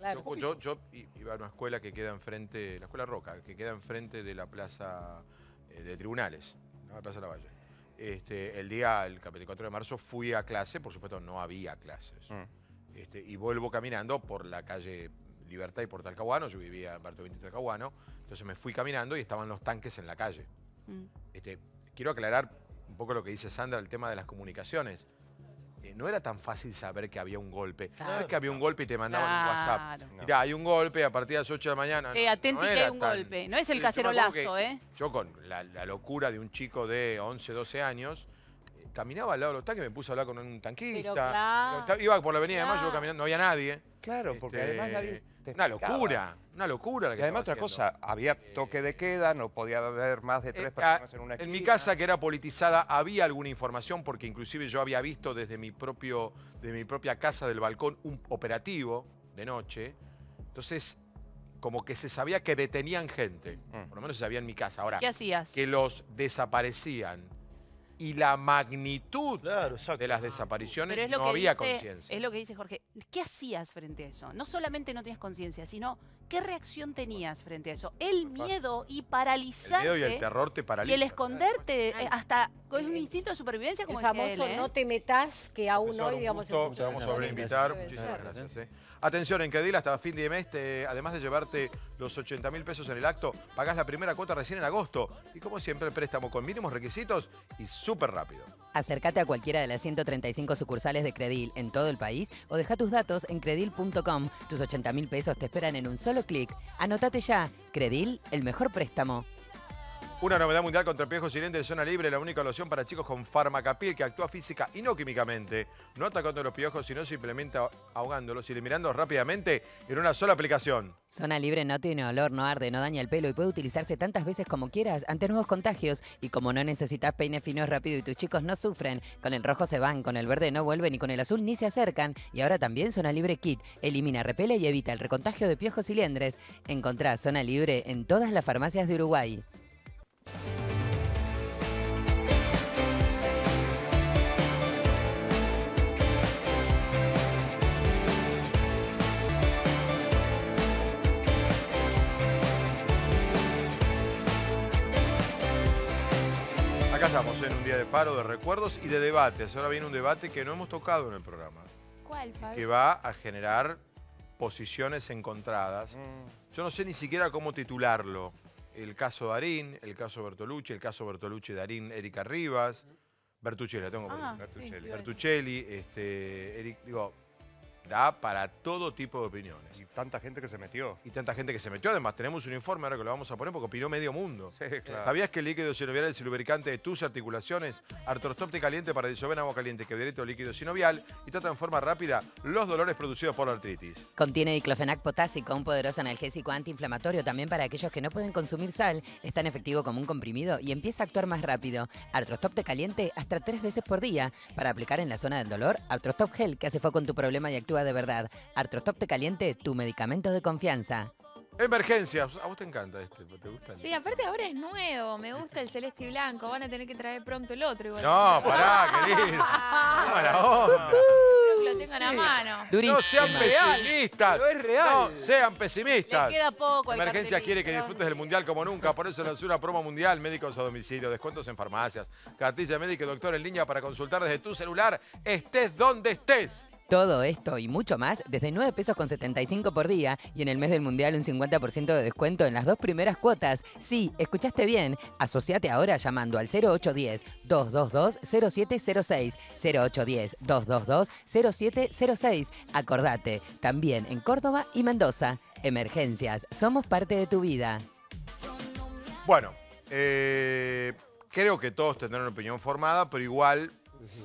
Yo, iba a una escuela que queda enfrente, la escuela Roca, que queda enfrente de la plaza eh, de tribunales, la plaza de la Valle. Este, el día, el 24 de marzo, fui a clase, por supuesto no había clases. Mm. Este, y vuelvo caminando por la calle Libertad y por Talcahuano, yo vivía en parte y Talcahuano, entonces me fui caminando y estaban los tanques en la calle. Mm. Este, quiero aclarar un poco lo que dice Sandra, el tema de las comunicaciones. Eh, no era tan fácil saber que había un golpe. No es que había un golpe y te mandaban un WhatsApp. Ya, hay un golpe a partir de las 8 de la mañana. Sí, atenti que hay un golpe. No es el caserolazo, ¿eh? Yo con la, locura de un chico de 11, 12 años, eh, caminaba al lado de los tanques, me puse a hablar con un tanquista. Iba por la avenida, además yo caminando, no había nadie. Claro, porque este, además nadie una locura, una locura. que y además otra cosa, había toque de queda, no podía haber más de tres eh, personas ah, en una esquina. En mi casa, que era politizada, había alguna información, porque inclusive yo había visto desde mi, propio, de mi propia casa del balcón un operativo de noche. Entonces, como que se sabía que detenían gente. Mm. Por lo menos se sabía en mi casa. Ahora, ¿Qué hacías? Que los desaparecían y la magnitud de las desapariciones no había conciencia. Es lo que dice Jorge. ¿Qué hacías frente a eso? No solamente no tenías conciencia, sino ¿Qué reacción tenías frente a eso? El miedo y paralizarte. El miedo y el terror te paralizan. Y el esconderte eh, hasta con un instinto de supervivencia como el famoso ¿eh? no te metas que aún hoy, digamos... Gusto, te vamos a volver a invitar. Muchísimas gracias. Eh. Atención, en Credil hasta fin de mes, te, además de llevarte los 80 mil pesos en el acto, pagás la primera cuota recién en agosto. Y como siempre, el préstamo con mínimos requisitos y súper rápido. Acércate a cualquiera de las 135 sucursales de Credil en todo el país o deja tus datos en credil.com. Tus 80 mil pesos te esperan en un solo clic. Anótate ya. Credil, el mejor préstamo. Una novedad mundial contra el y zona libre, la única solución para chicos con farmacapil que actúa física y no químicamente, no atacando los piojos, sino simplemente ahogándolos y eliminándolos rápidamente en una sola aplicación. Zona libre no tiene olor, no arde, no daña el pelo y puede utilizarse tantas veces como quieras ante nuevos contagios. Y como no necesitas peine finos rápido y tus chicos no sufren, con el rojo se van, con el verde no vuelven y con el azul ni se acercan. Y ahora también Zona Libre Kit elimina, repele y evita el recontagio de piojos y liendres. Encontrá Zona Libre en todas las farmacias de Uruguay. Acá estamos en un día de paro, de recuerdos y de debates. Ahora viene un debate que no hemos tocado en el programa. ¿Cuál, Que va a generar posiciones encontradas. Mm. Yo no sé ni siquiera cómo titularlo el caso Darín, el caso Bertolucci, el caso Bertolucci, Darín, Erika Rivas, Bertuccelli, la tengo por ahí. Ah, Bertuccelli. este, Eric, digo, da para todo tipo de opiniones. Y tanta gente que se metió. Y tanta gente que se metió. Además, tenemos un informe ahora que lo vamos a poner porque opinó medio mundo. ¿Sabías que el líquido sinovial es el lubricante de tus articulaciones? Artrostopte caliente para disolver agua caliente que directo líquido sinovial y trata en forma rápida los dolores producidos por la artritis. Contiene diclofenac potásico, un poderoso analgésico antiinflamatorio también para aquellos que no pueden consumir sal. Es tan efectivo como un comprimido y empieza a actuar más rápido. Artrostopte caliente hasta tres veces por día. Para aplicar en la zona del dolor, Artrostop Gel, que hace fue con tu problema y actúa de verdad. Artrostopte caliente, tu medicamento de confianza. Emergencias. A vos te encanta este, ¿te gusta? Sí, aparte ahora es nuevo, me gusta el celeste y blanco, van a tener que traer pronto el otro No, pará, querido. Para lo tengo en mano. No sean pesimistas. No sean pesimistas. Emergencia Emergencias quiere que disfrutes del mundial como nunca, por eso lanzó una promo mundial, médicos a domicilio, descuentos en farmacias, cartilla médica y doctor en línea para consultar desde tu celular, estés donde estés. Todo esto y mucho más desde 9 pesos con 75 por día y en el mes del mundial un 50% de descuento en las dos primeras cuotas. Sí, escuchaste bien. Asociate ahora llamando al 0810 222 0706 0810 222 0706. Acordate, también en Córdoba y Mendoza. Emergencias, somos parte de tu vida. Bueno, eh, creo que todos tendrán una opinión formada, pero igual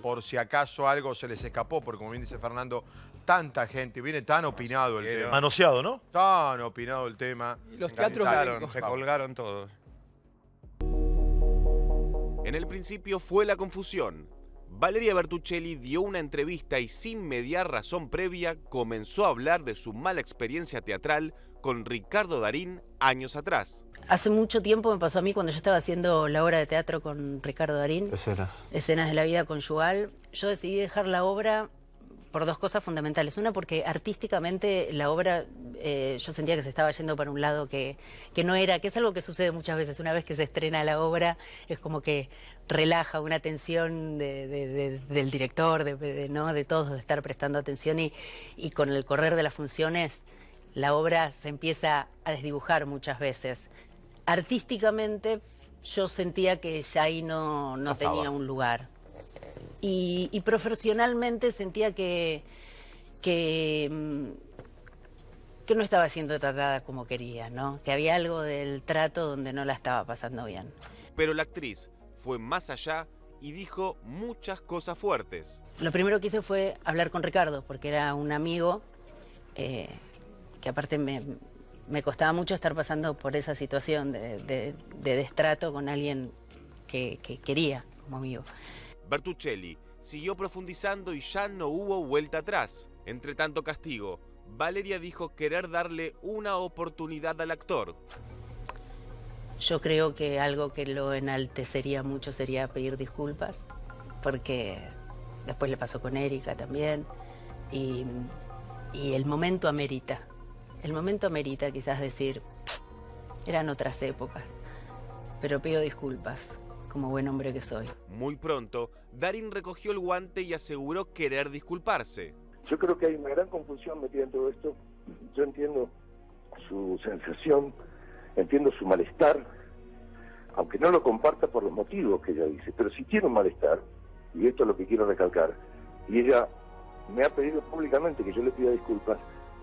por si acaso algo se les escapó, porque como bien dice Fernando, tanta gente, viene tan opinado el tema. Manoseado, ¿no? Tan opinado el tema. los teatros se colgaron todos. En el principio fue la confusión. Valeria Bertuccelli dio una entrevista y sin mediar razón previa comenzó a hablar de su mala experiencia teatral con Ricardo Darín años atrás hace mucho tiempo me pasó a mí cuando yo estaba haciendo la obra de teatro con Ricardo Darín. Escenas. Escenas de la vida conyugal. Yo decidí dejar la obra por dos cosas fundamentales. Una, porque artísticamente la obra eh, yo sentía que se estaba yendo para un lado que, que no era, que es algo que sucede muchas veces. Una vez que se estrena la obra, es como que relaja una tensión de, del director, de, ¿no? de todos, de estar prestando atención y con el correr de las funciones, la obra se empieza a desdibujar muchas veces artísticamente yo sentía que ya ahí no, no tenía un lugar. Y, profesionalmente sentía que, mm, que, no estaba siendo tratada como quería, ¿no? Que había algo del trato donde no la estaba pasando bien. Pero la actriz fue más allá y dijo muchas cosas fuertes. Lo primero que hice fue hablar con Ricardo, porque era un amigo eh, que aparte me, me costaba mucho estar pasando por esa situación de, de, destrato con alguien que, quería como amigo. Bertuccelli siguió profundizando y ya no hubo vuelta atrás. Entre tanto castigo, Valeria dijo querer darle una oportunidad al actor. Yo creo que algo que lo enaltecería mucho sería pedir disculpas, porque después le pasó con Erika también, y, y el momento amerita el momento merita quizás decir, eran otras épocas, pero pido disculpas, como buen hombre que soy. Muy pronto, Darin recogió el guante y aseguró querer disculparse. Yo creo que hay una gran confusión metida en todo esto. Yo entiendo su sensación, entiendo su malestar, aunque no lo comparta por los motivos que ella dice, pero si quiero malestar, y esto es lo que quiero recalcar, y ella me ha pedido públicamente que yo le pida disculpas,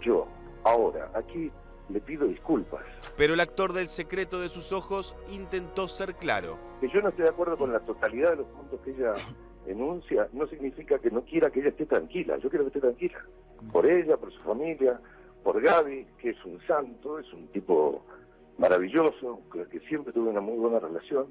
yo, Ahora, aquí le pido disculpas. Pero el actor del secreto de sus ojos intentó ser claro. Que yo no esté de acuerdo con la totalidad de los puntos que ella enuncia, no significa que no quiera que ella esté tranquila. Yo quiero que esté tranquila. Por ella, por su familia, por Gaby, que es un santo, es un tipo maravilloso, que siempre tuve una muy buena relación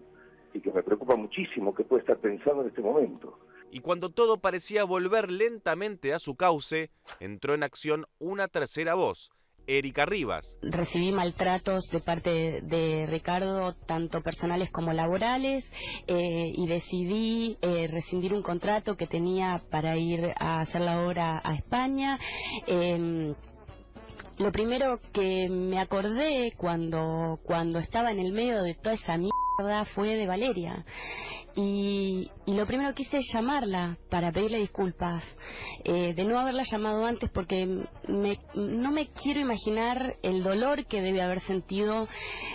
y que me preocupa muchísimo que pueda estar pensando en este momento y cuando todo parecía volver lentamente a su cauce, entró en acción una tercera voz, Erika Rivas. Recibí maltratos de parte de Ricardo, tanto personales como laborales, eh, y decidí eh, rescindir un contrato que tenía para ir a hacer la obra a España. Em, lo primero que me acordé cuando, cuando estaba en el medio de toda esa mierda verdad fue de Valeria y, lo primero que hice es llamarla para pedirle disculpas eh, de no haberla llamado antes porque no me quiero imaginar el dolor que debe haber sentido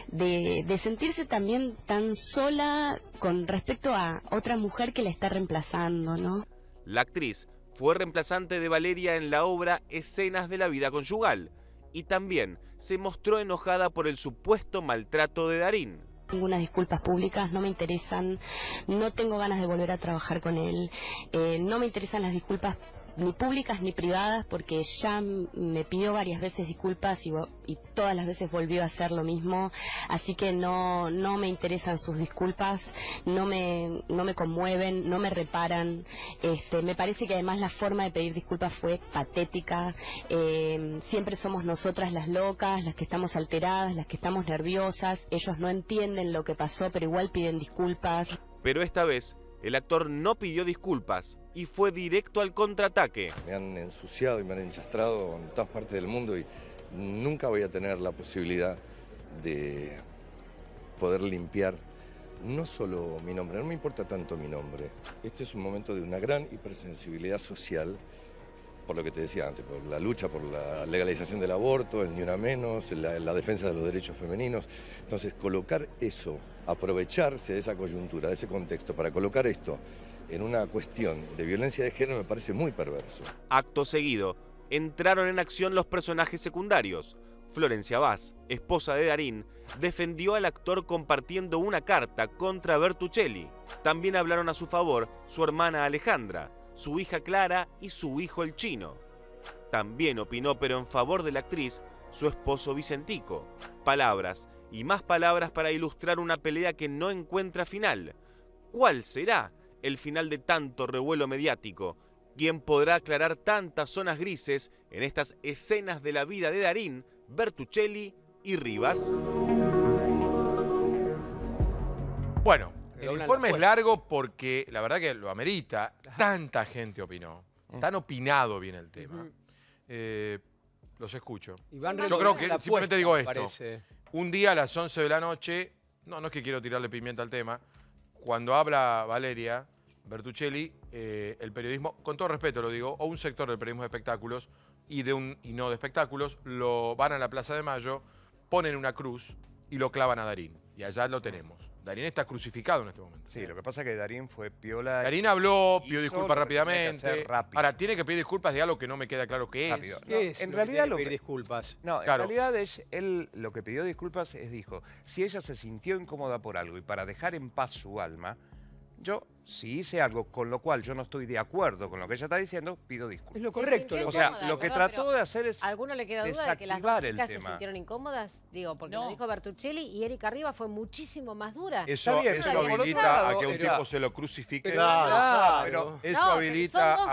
de, sentirse también tan sola con respecto a otra mujer que la está reemplazando, ¿no? La actriz fue reemplazante de Valeria en la obra Escenas de la vida conyugal y también se mostró enojada por el supuesto maltrato de Darín. Ninguna disculpas públicas, no me interesan, no tengo ganas de volver a trabajar con él, eh, no me interesan las disculpas ni públicas ni privadas, porque ya me pidió varias veces disculpas y, y, todas las veces volvió a hacer lo mismo, así que no, no me interesan sus disculpas, no me, no me conmueven, no me reparan, este, me parece que además la forma de pedir disculpas fue patética, em, siempre somos nosotras las locas, las que estamos alteradas, las que estamos nerviosas, ellos no entienden lo que pasó, pero igual piden disculpas. Pero esta vez el actor no pidió disculpas y fue directo al contraataque. Me han ensuciado y me han enchastrado en todas partes del mundo y nunca voy a tener la posibilidad de poder limpiar no solo mi nombre, no me importa tanto mi nombre. Este es un momento de una gran hipersensibilidad social por lo que te decía antes, por la lucha por la legalización del aborto, el ni una menos, la, defensa de los derechos femeninos. Entonces, colocar eso, aprovecharse de esa coyuntura, de ese contexto, para colocar esto en una cuestión de violencia de género me parece muy perverso. Acto seguido, entraron en acción los personajes secundarios. Florencia Vaz, esposa de Darín, defendió al actor compartiendo una carta contra Bertuccelli. También hablaron a su favor su hermana Alejandra, su hija Clara y su hijo el chino. También opinó pero en favor de la actriz su esposo Vicentico. Palabras y más palabras para ilustrar una pelea que no encuentra final. ¿Cuál será el final de tanto revuelo mediático? ¿Quién podrá aclarar tantas zonas grises en estas escenas de la vida de Darín, Bertuccelli y Rivas? Bueno, el informe es largo porque la verdad que lo amerita. Tanta gente opinó. Eh. Tan opinado viene el tema. Eh, los escucho. Yo creo que simplemente digo esto. Un día a las 11 de la noche, no, no es que quiero tirarle pimienta al tema, cuando habla Valeria Bertuccelli, eh, el periodismo, con todo respeto lo digo, o un sector del periodismo de espectáculos y no de espectáculos, lo van a la Plaza de Mayo, ponen una cruz y lo clavan a Darín. Y allá lo tenemos. Darín está crucificado en este momento. Sí, lo que pasa es que Darín fue piola. Darín habló, pidió disculpas rápidamente. Ahora, tiene que pedir disculpas de algo que no me queda claro qué es. en realidad lo que... disculpas. No, en realidad es, él lo que pidió disculpas es dijo, si ella se sintió incómoda por algo y para dejar en paz su alma, yo, si hice algo con lo cual yo no estoy de acuerdo con lo que ella está diciendo, pido disculpas. Es lo correcto. o sea, lo que trató de hacer es. ¿A alguno le queda duda de que las dos se sintieron incómodas? Digo, porque lo dijo Bertuccelli y Erika Arriba fue muchísimo más dura. Eso, habilita a que un tipo se lo crucifique. eso habilita,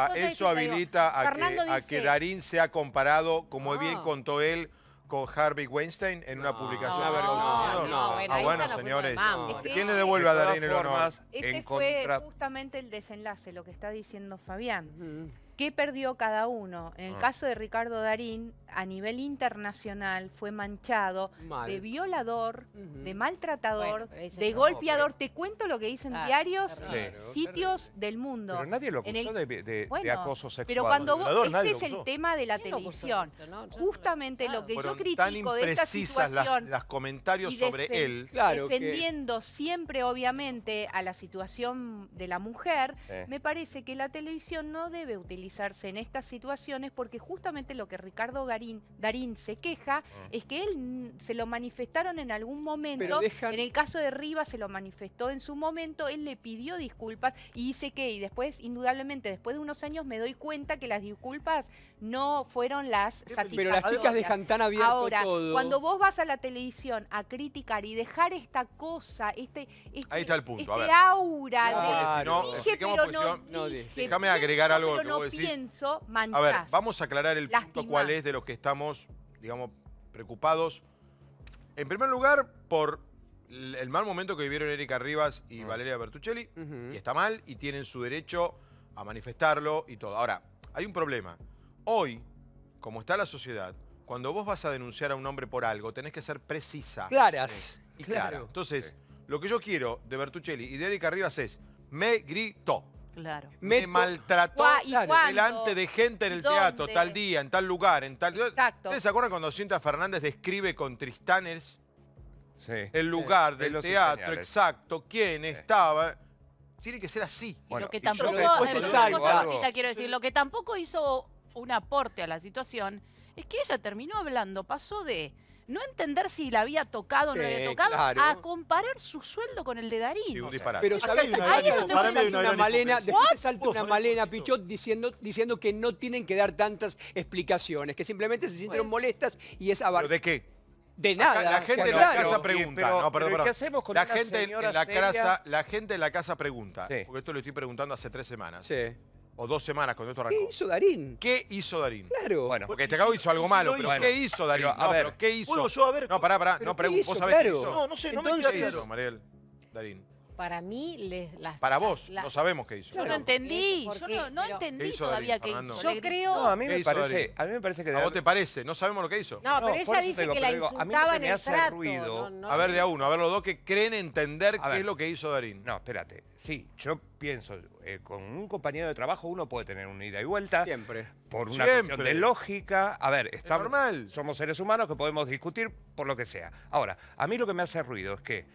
a, eso habilita a que, a que Darín sea comparado, como bien contó él, con Harvey Weinstein en una publicación No, no, No, ah, bueno, señores. ¿Quién le devuelve a Darín el honor? Ese fue justamente el desenlace, lo que está diciendo Fabián. ¿Qué perdió cada uno? En el ah. caso de Ricardo Darín, a nivel internacional fue manchado de violador, de maltratador, de golpeador. Te cuento lo que dicen ah, diarios, sitios del mundo. Pero nadie lo acusó de, acoso sexual. Pero cuando vos, ese es el tema de la televisión. Justamente lo que yo critico de esta situación. Las, comentarios sobre él. defendiendo siempre, obviamente, a la situación de la mujer, me parece que la televisión no debe utilizar en estas situaciones porque justamente lo que Ricardo Darín se queja ah. es que él se lo manifestaron en algún momento, en el caso de Rivas se lo manifestó en su momento, él le pidió disculpas y dice que, y después, indudablemente, después de unos años me doy cuenta que las disculpas no fueron las satisfactorias. Pero las chicas dejan tan abierto Ahora, cuando vos vas a la televisión a criticar y dejar esta cosa, este, este, este aura de... no, Déjame agregar algo que pienso A ver, vamos a aclarar el punto cuál es de los que estamos, digamos, preocupados. En primer lugar, por el mal momento que vivieron Erika Rivas y ah. Valeria Bertuccelli, y está mal, y tienen su derecho a manifestarlo y todo. Ahora, hay un problema. Hoy, como está la sociedad, cuando vos vas a denunciar a un hombre por algo, tenés que ser precisa. Claras. Eh, y claro. Entonces, lo que yo quiero de Bertuccelli y de Erika Rivas es, me gritó. Claro. Me, maltrató delante de gente en el teatro, tal día, en tal lugar, en tal... Exacto. ¿Ustedes se acuerdan cuando Cinta Fernández describe con Tristanes el lugar del teatro exacto, quién estaba? Tiene que ser así. lo que tampoco hizo un aporte a la situación es que ella terminó hablando, pasó de no entender si la había tocado o no había tocado, a comparar su sueldo con el de Darío. Pero sabés, una, Malena, una Malena Pichot diciendo, diciendo que no tienen que dar tantas explicaciones, que simplemente se sintieron pues. molestas y es de qué? De nada. la gente en la casa pregunta. ¿Qué hacemos con la gente en la casa, La gente en la casa pregunta. Porque esto lo estoy preguntando hace tres semanas. Sí o dos semanas con esto arrancó. ¿Qué hizo Darín? ¿Qué hizo Darín? Claro. Bueno, porque este acabo hizo algo malo, pero ¿qué hizo Darín? a ver, ¿qué hizo? yo a ver? No, pará, pará, no, pregunto. ¿Vos sabés qué hizo? No, no sé, no me Darín? Para mí, les, las... Para vos, no sabemos qué hizo. Yo no entendí, yo no, entendí todavía qué hizo. Yo creo... No, a mí me parece... A que... ¿A vos te parece? No sabemos lo que hizo. No, pero ella dice que la insultaba en el trato. a ver, de a uno, a ver los dos que creen entender qué es lo que hizo Darín. No, espérate. Sí, yo pienso, eh, con un compañero de trabajo uno puede tener una ida y vuelta. Siempre. Por una cuestión de lógica. A ver, está normal. somos seres humanos que podemos discutir por lo que sea. Ahora, a mí lo que me hace ruido es que,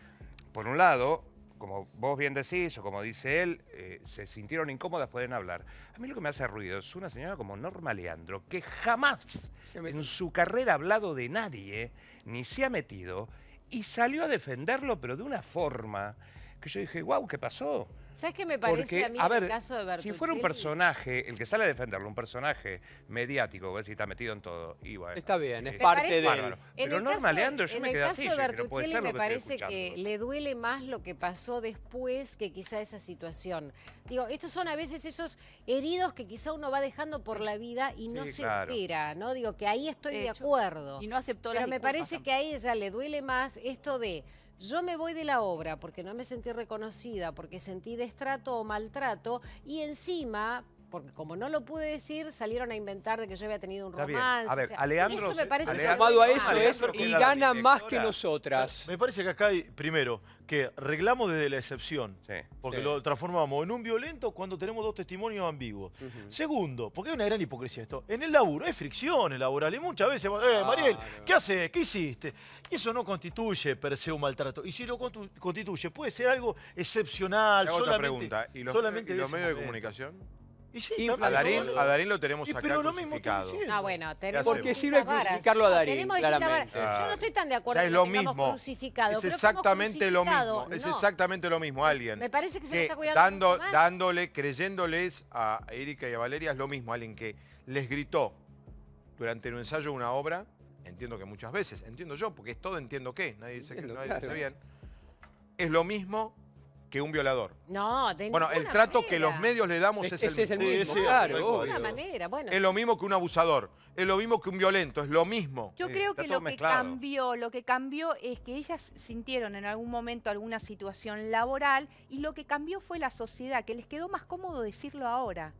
por un lado, como vos bien decís, o como dice él, eh, se sintieron incómodas, pueden hablar. A mí lo que me hace ruido es una señora como Norma Leandro, que jamás en su carrera ha hablado de nadie, ni se ha metido, y salió a defenderlo, pero de una forma que yo dije, wow, ¿qué pasó? ¿Sabes qué me parece a mí el caso de Bertuccelli? Si fuera un personaje, el que sale a defenderlo, un personaje mediático, ver si está metido en todo. Y está bien, es eh, parte de. Pero no, yo me En el caso de Bertuccelli me parece que le duele más lo que pasó después que quizá esa situación. Digo, estos son a veces esos heridos que quizá uno va dejando por la vida y no se entera, ¿no? Digo, que ahí estoy de, acuerdo. Y no aceptó la Pero me parece que a ella le duele más esto de yo me voy de la obra porque no me sentí reconocida, porque sentí destrato o maltrato y encima porque como no lo pude decir, salieron a inventar de que yo había tenido un romance. A ver, Alejandro Eso me parece Llamado a eso y gana más que nosotras. Me parece que acá hay, primero, que reglamos desde la excepción, porque lo transformamos en un violento cuando tenemos dos testimonios ambiguos. Segundo, porque hay una gran hipocresía esto, en el laburo hay fricciones laborales, y muchas veces, eh, Mariel, ¿qué haces? ¿Qué hiciste? Y eso no constituye per se un maltrato, y si lo constituye, puede ser algo excepcional, otra pregunta. ¿Y los, solamente medios de comunicación? Y a Darín, lo tenemos y, acá Ah, bueno, Porque sirve crucificarlo a Darín, Yo no estoy tan de acuerdo con es lo mismo. crucificado. Es exactamente lo mismo. Es exactamente lo mismo, alguien. Me parece que, se está cuidando Dándole, creyéndoles a Erika y a Valeria es lo mismo. Alguien que les gritó durante un ensayo una obra, entiendo que muchas veces, entiendo yo, porque es todo entiendo qué, nadie dice que, nadie dice bien. Es lo mismo que un violador. No, de Bueno, el trato que los medios le damos es, el, es el mismo. claro, de manera, Es lo mismo que un abusador, es lo mismo que un violento, es lo mismo. Yo creo que lo que cambió, lo que cambió es que ellas sintieron en algún momento alguna situación laboral y lo que cambió fue la sociedad, que les quedó más cómodo decirlo ahora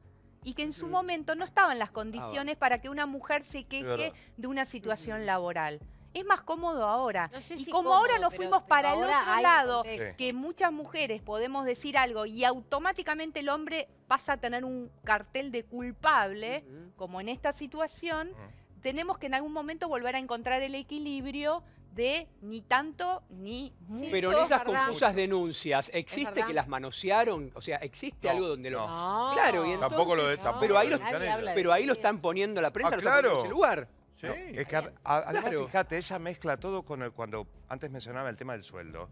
y que en su momento no estaban las ah, condiciones para que una mujer se queje de una situación laboral es más cómodo ahora. y como ahora nos fuimos para el otro lado, que muchas mujeres podemos decir algo y automáticamente el hombre pasa a tener un cartel de culpable, como en esta situación, ah. tenemos que en algún momento volver a encontrar el equilibrio de ni tanto ni mucho. Pero en esas confusas denuncias, ¿existe que las manosearon? O sea, ¿existe algo donde lo...? Claro, y Tampoco lo pero, ahí pero ahí lo están poniendo la prensa, ah, en ese lugar es que fíjate, ella mezcla todo con el cuando antes mencionaba el tema del sueldo.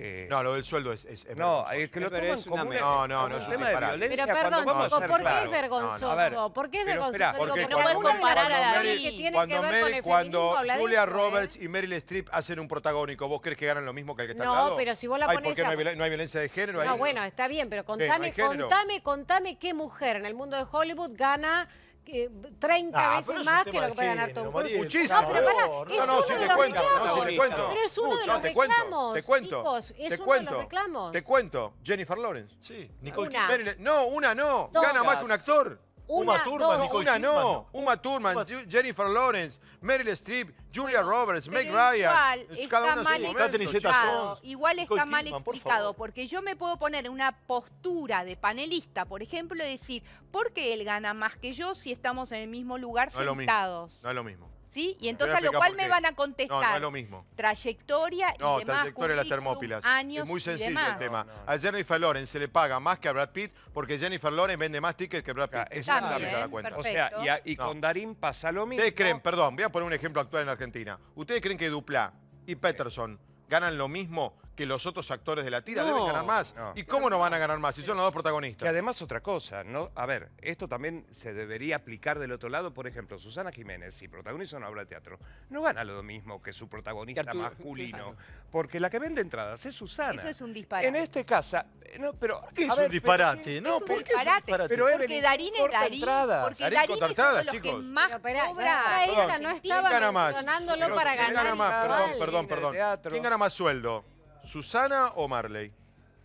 Eh, no, lo del sueldo es... es, no, es que lo toman como no, no, no, un tema de violencia. Pero perdón, chicos, ¿por qué es vergonzoso? ¿Por qué es vergonzoso? Porque no puedes comparar a la que tiene cuando que ver Cuando Julia ¿eh? Roberts y Meryl Streep hacen un protagónico, ¿vos crees que ganan lo mismo que el que está al lado? No, pero si vos la pones... ¿Por qué no hay, violencia de género? No, bueno, está bien, pero contame, contame, contame qué mujer en el mundo de Hollywood gana... 30 ah, veces más que lo que puede ganar Tom Cruise. Muchísimo. No, pero pará, es no, no, uno si de los cuento, reclamos. No, si te cuento. Pero es uno de los te reclamos, te cuento, chicos. Es te uno cuento, de los reclamos. Te cuento, Jennifer Lawrence. Sí, ah, Nicole una. No, una no. Gana más que un actor. Uma, Una no, Uma Thurman, Jennifer Lawrence, Meryl Streep, Julia Roberts, Meg Ryan. Igual está mal explicado, igual está mal explicado, porque yo me puedo poner en una postura de panelista, por ejemplo, decir, ¿por qué él gana más que yo si estamos en el mismo lugar no sentados? Es no es lo mismo. Y entonces a, lo cual me van a contestar. No, lo mismo. Trayectoria y no, trayectoria de las termópilas. es muy sencillo el tema. a Jennifer Lawrence se le paga más que a Brad Pitt porque Jennifer Lawrence vende más tickets que Brad Pitt. Exactamente. cuenta. O sea, y, y con Darín pasa lo mismo. Ustedes creen, perdón, voy a poner un ejemplo actual en Argentina. ¿Ustedes creen que Dupla y Peterson ganan lo mismo que los otros actores de la tira. deben ganar más. ¿Y cómo no van a ganar más si son los dos protagonistas? Y además otra cosa, ¿no? A ver, esto también se debería aplicar del otro lado. Por ejemplo, Susana Jiménez, si protagoniza una obra de teatro, no gana lo mismo que su protagonista masculino. Porque la que vende entradas es Susana. Eso es un disparate. En este caso, eh, no, pero... ¿Qué es, un disparate? no, es disparate? porque Darín es Darín. Porque Darín, es uno chicos. que más cobra. Esa, no estaba mencionándolo para ganar. Perdón, perdón, perdón. ¿Quién gana más sueldo? ¿Susana o Marley?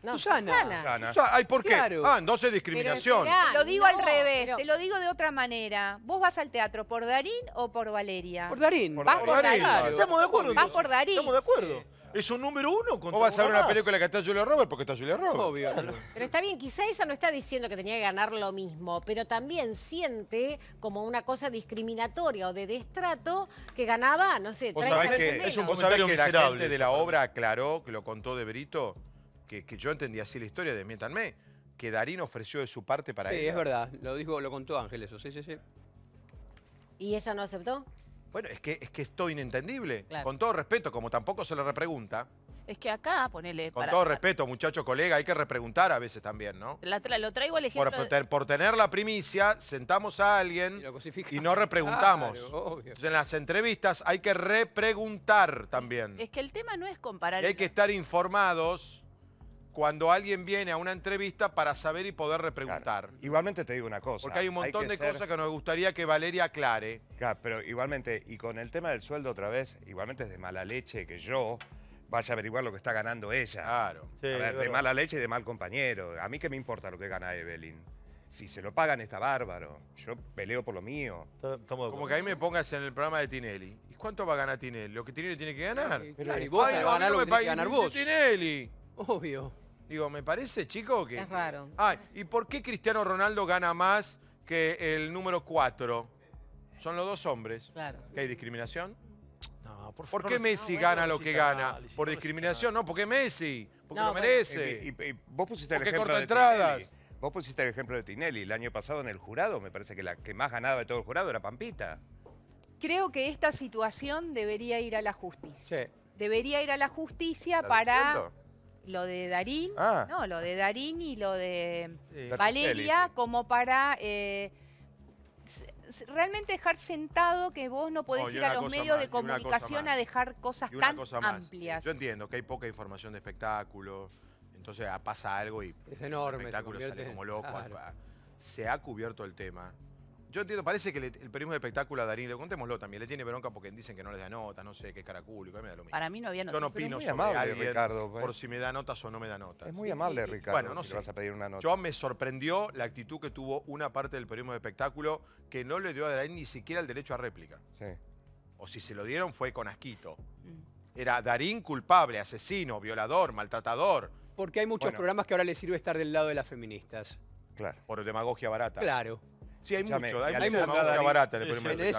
No, Susana. ¿por qué? Ah, entonces discriminación. lo digo al revés, te lo digo de otra manera. ¿Vos vas al teatro por Darín o por Valeria? Por Darín. Por vas por Darín. Estamos de acuerdo. Vas por Darín. Estamos de acuerdo. Es un número uno. Contra vas a ver una película que está Julia Roberts porque está Julia Roberts. Obvio. Pero está bien, quizá ella no está diciendo que tenía que ganar lo mismo, pero también siente como una cosa discriminatoria o de destrato que ganaba, no sé, ¿Vos sabés que la gente de la obra aclaró, que lo contó de Brito, que, que yo entendí así la historia de miéntanme, que Darín ofreció de su parte para ella. Sí, es verdad. Lo dijo, lo contó Ángel eso, sí, sí, sí. ¿Y ella no aceptó? Bueno, es que, es que es inentendible. Con todo respeto, como tampoco se le repregunta. Es que acá, ponele... Con todo respeto, muchacho, colega, hay que repreguntar a veces también, ¿no? lo traigo al ejemplo... Por, tener la primicia, sentamos a alguien y, no repreguntamos. en las entrevistas hay que repreguntar también. Es, que el tema no es comparar... hay que estar informados cuando alguien viene a una entrevista para saber y poder repreguntar. Igualmente te digo una cosa. Porque hay un montón de cosas que nos gustaría que Valeria aclare. Claro, pero igualmente, y con el tema del sueldo otra vez, igualmente es de mala leche que yo vaya a averiguar lo que está ganando ella. Claro. a ver, de mala leche y de mal compañero. A mí qué me importa lo que gana Evelyn. Si se lo pagan está bárbaro. Yo peleo por lo mío. Como que ahí me pongas en el programa de Tinelli. ¿Y cuánto va a ganar Tinelli? Lo que Tinelli tiene que ganar. Pero, y vos ganar lo que, ganar vos. Tinelli. Obvio. Digo, me parece, chico, que... Es raro. ¿y por qué Cristiano Ronaldo gana más que el número 4? Son los dos hombres. Claro. ¿Que hay discriminación? No, por favor. ¿Por qué Messi gana lo que gana? ¿Por discriminación? No, porque Messi, porque lo merece. Y, vos pusiste el ejemplo de entradas. Tinelli. Vos pusiste el ejemplo de Tinelli. El año pasado en el jurado, me parece que la que más ganaba de todo el jurado era Pampita. Creo que esta situación debería ir a la justicia. Sí. Debería ir a la justicia para lo de Darín, ah. no, lo de Darín y lo de Valeria, como para eh, realmente dejar sentado que vos no podés oh, ir a los medios de comunicación a dejar cosas tan amplias. Yo entiendo que hay poca información de espectáculo, entonces ah, pasa algo y es el espectáculo como loco. Ah, se ha cubierto el tema, yo entiendo, parece que el periodismo de espectáculo a Darín, contémoslo también, le tiene bronca porque dicen que no les da notas, no sé, qué es caracúlico, a mí me da lo mismo. Para mí no había notas. Yo no opino amable, pues. por si me da notas o no me da notas. Es muy amable, Ricardo, bueno, no si sé. vas a pedir una nota. Yo me sorprendió la actitud que tuvo una parte del periodismo de espectáculo que no le dio a Darín ni siquiera el derecho a réplica. Sí. O si se lo dieron fue con asquito. Mm. Era Darín culpable, asesino, violador, maltratador. Porque hay muchos programas que ahora le sirve estar del lado de las feministas. Claro. Por demagogia barata. Claro. Sí, hay mucho. Hay, barata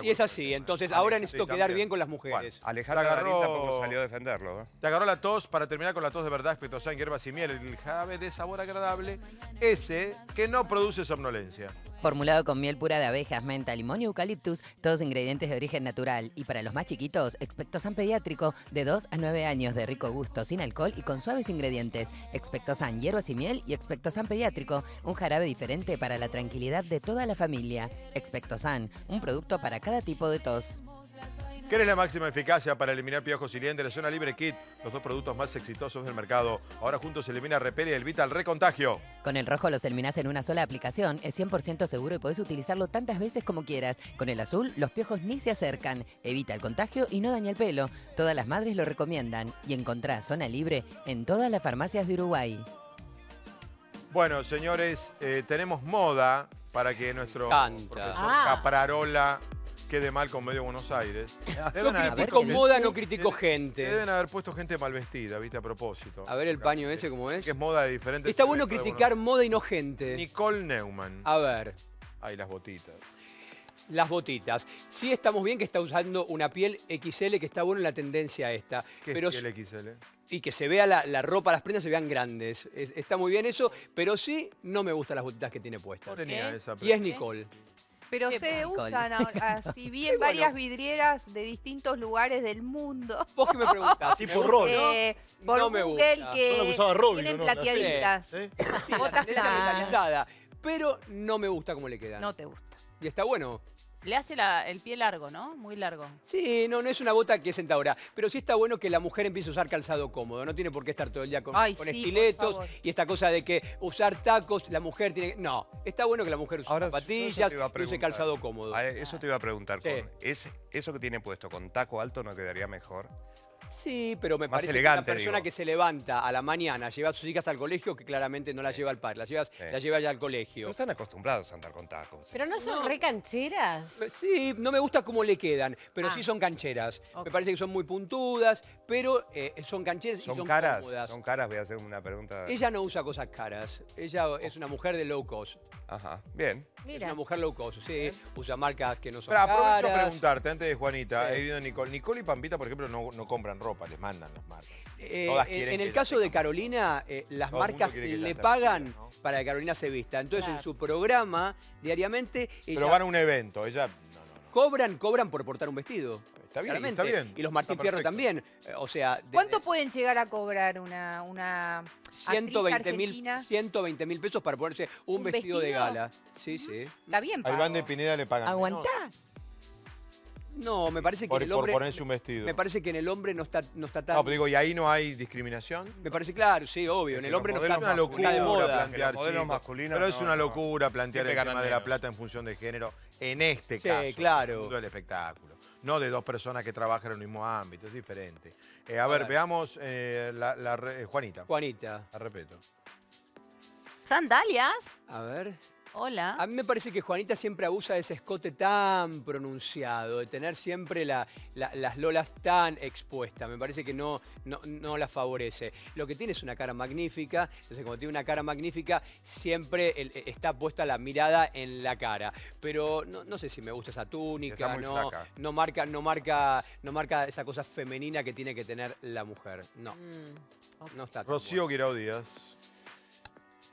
Y es así. Entonces, ahora necesito quedar bien con las mujeres. alejar Alejandra agarró, salió a defenderlo. ¿eh? Te agarró la tos para terminar con la tos de verdad, espectosa en hierbas y miel. El jave de sabor agradable, ese que no produce somnolencia. Formulado con miel pura de abejas, menta, limón y eucaliptus, todos ingredientes de origen natural. Y para los más chiquitos, Expectosan pediátrico de 2 a 9 años de rico gusto, sin alcohol y con suaves ingredientes. Expectosan hierbas y miel y Expectosan pediátrico, un jarabe diferente para la tranquilidad de toda la familia. Expectosan, un producto para cada tipo de tos. ¿Quieres la máxima eficacia para eliminar piojos y la Zona Libre Kit, los dos productos más exitosos del mercado. Ahora juntos elimina Repel y evita el recontagio. Con el rojo los eliminás en una sola aplicación. Es 100% seguro y podés utilizarlo tantas veces como quieras. Con el azul, los piojos ni se acercan. Evita el contagio y no daña el pelo. Todas las madres lo recomiendan. Y encontrá Zona Libre en todas las farmacias de Uruguay. Bueno, señores, eh, tenemos moda para que nuestro Canta. profesor ah. Caprarola quede mal con Medio Buenos Aires. Deben no haber- moda, no critico gente. Deben haber puesto gente mal vestida, viste, a propósito. A ver el paño ese cómo es. Que es moda de diferentes... Está bueno criticar moda y no gente. Nicole Neumann. A ver, Ahí las botitas. las botitas. Sí estamos bien que está usando una piel XL, que está bueno la tendencia esta. ¿Qué pero XL? Y que se vea la, ropa, las prendas se vean grandes. está muy bien eso, pero sí no me gustan las botitas que tiene puestas. No tenía esa ¿Eh? esa Y es Nicole. Pero se usan ahora, si bien varias vidrieras de distintos lugares del mundo. Vos que me preguntás. Tipo rol. no eh, no me gusta. Que no usaba tienen plateaditas. Sí. ¿Eh? Pero no me gusta cómo le quedan. No te gusta. Y está bueno. Le hace el pie largo, ¿no? Muy largo. Sí, no, no es una bota que es centaura. Pero sí está bueno que la mujer empiece a usar calzado cómodo. No tiene por qué estar todo el día con, estiletos y esta cosa de que usar tacos, la mujer tiene que... No, está bueno que la mujer use zapatillas y use calzado cómodo. Ah, eh, eso te iba a preguntar. ¿es, ¿Eso que tiene puesto con taco alto no quedaría mejor? Sí, pero me parece elegante, que una persona que se levanta a la mañana, lleva a sus hijas al colegio, que claramente no la lleva al par, la lleva, la lleva ya al colegio. No están acostumbrados a andar con tajos. ¿Pero no son re cancheras? Eh, sí, no me gusta cómo le quedan, pero sí ah. son cancheras. Me parece que son muy puntudas, pero eh, son cancheras y son son caras, voy a hacer una pregunta. Ella no usa cosas caras. Ella es una mujer de low cost. Ajá, bien. Es una mujer low cost, sí, usa marcas que no son Pero aprovecho a preguntarte, antes de Juanita, Nicole. y Pampita, por ejemplo, no, no compran ropa, les mandan las marcas. Eh, en- el caso de Carolina, eh, las marcas le pagan para que Carolina se vista. Entonces, en su programa, diariamente, Pero van a un evento, ella... cobran, cobran por portar un vestido. Está bien, Está bien. Y los Martín Fierro también. Eh, o sea, ¿Cuánto pueden llegar a cobrar una, una 120 mil mil pesos para ponerse un, vestido, de gala. Sí, sí. Está bien pago. de Pineda le pagan Aguantá. No, me parece que por, el hombre... ponerse un vestido. Me parece que en el hombre no está, no tan... No, digo, ¿y ahí no hay discriminación? Me parece claro, sí, obvio. En el hombre no está... Es una locura de plantear, Pero es una locura plantear el tema de la plata en función de género en este sí, claro. el espectáculo no de dos personas que trabajan en el mismo ámbito, es diferente. Eh, a, ver, veamos eh, la, eh, Juanita. Juanita. La respeto. ¿Sandalias? A ver. Hola. A mí me parece que Juanita siempre abusa de ese escote tan pronunciado, de tener siempre las lolas tan expuestas. Me parece que no, no, la favorece. Lo que tiene es una cara magnífica. Entonces, como tiene una cara magnífica, siempre e, está puesta la mirada en la cara. Pero no, sé si me gusta esa túnica, no, no marca, no marca, no marca esa cosa femenina que tiene que tener la mujer. No. Mm, no está. Rocío Guirao Díaz.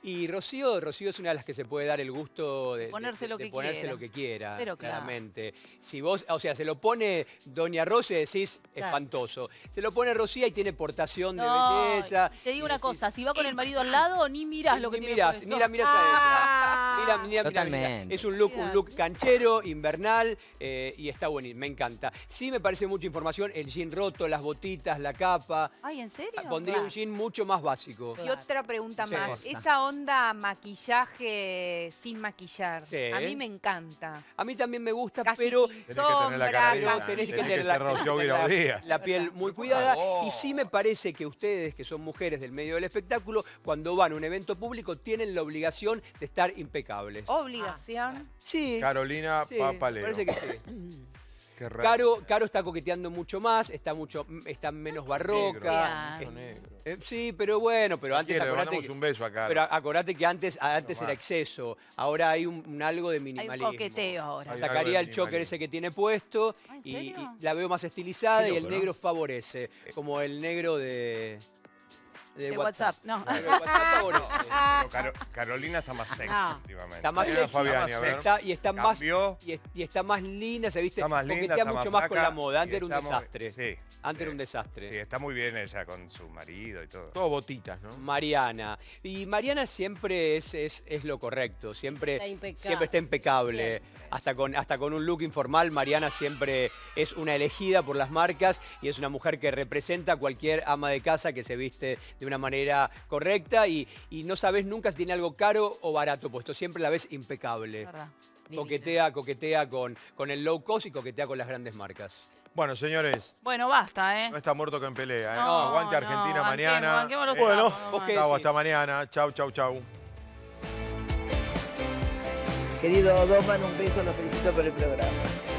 Y Rocío, Rocío es una de las que se puede dar el gusto de, ponerse, lo, que quiera. lo que quiera. claramente. Si vos, o sea, se lo pone Doña y decís espantoso. Se lo pone Rocía y tiene portación de belleza. Te digo una cosa, si va con el eh". marido al lado, ni mirás lo que ni tiene Ni mirás a Mira, ah. mira, es un look, un look canchero, invernal, eh, y está buenísimo, me encanta. Sí me parece mucha información, el jean roto, las botitas, la capa. Ay, ¿en serio? Pondría un jean mucho más básico. Y otra pregunta más. Esa onda maquillaje sin maquillar. A mí me encanta. A mí también me gusta, pero... la piel muy cuidada. Y sí me parece que ustedes, que son mujeres del medio del espectáculo, cuando van a un evento público, tienen la obligación de estar impecables. ¿Obligación? Ah. Sí. Carolina sí, sí. Caro, Caro está coqueteando mucho más, está mucho, está menos barroca. Eh, sí, pero bueno, pero antes Pero acordate que antes, antes era exceso, ahora hay un, algo de minimalismo. Hay coqueteo ahora. Sacaría el choker ese que tiene puesto ah, y, la veo más estilizada y el negro favorece, eh. como el negro de... De, WhatsApp. no. Carolina está más sexy ah. últimamente. Está más sexy, Está- y está más y, está más linda, se viste, Está más mucho más, con la moda. Antes era un desastre. Antes era un desastre. Sí, está muy bien ella con su marido y todo. Todo botitas, ¿no? Mariana. Y Mariana siempre es, lo correcto, siempre Está impecable. siempre está impecable. Hasta, con, hasta con un look informal, Mariana siempre es una elegida por las marcas y es una mujer que representa a cualquier ama de casa que se viste de una manera correcta y, no sabes nunca si tiene algo caro o barato puesto, siempre la ves impecable. Coquetea, coquetea con, con el low cost y coquetea con las grandes marcas. Bueno, señores. Bueno, basta, ¿eh? No está muerto que en pelea, ¿eh? Aguante Argentina mañana. Eh, bueno, hasta mañana. Chau, chau, chau. Querido Doman, un beso, lo felicito por el programa.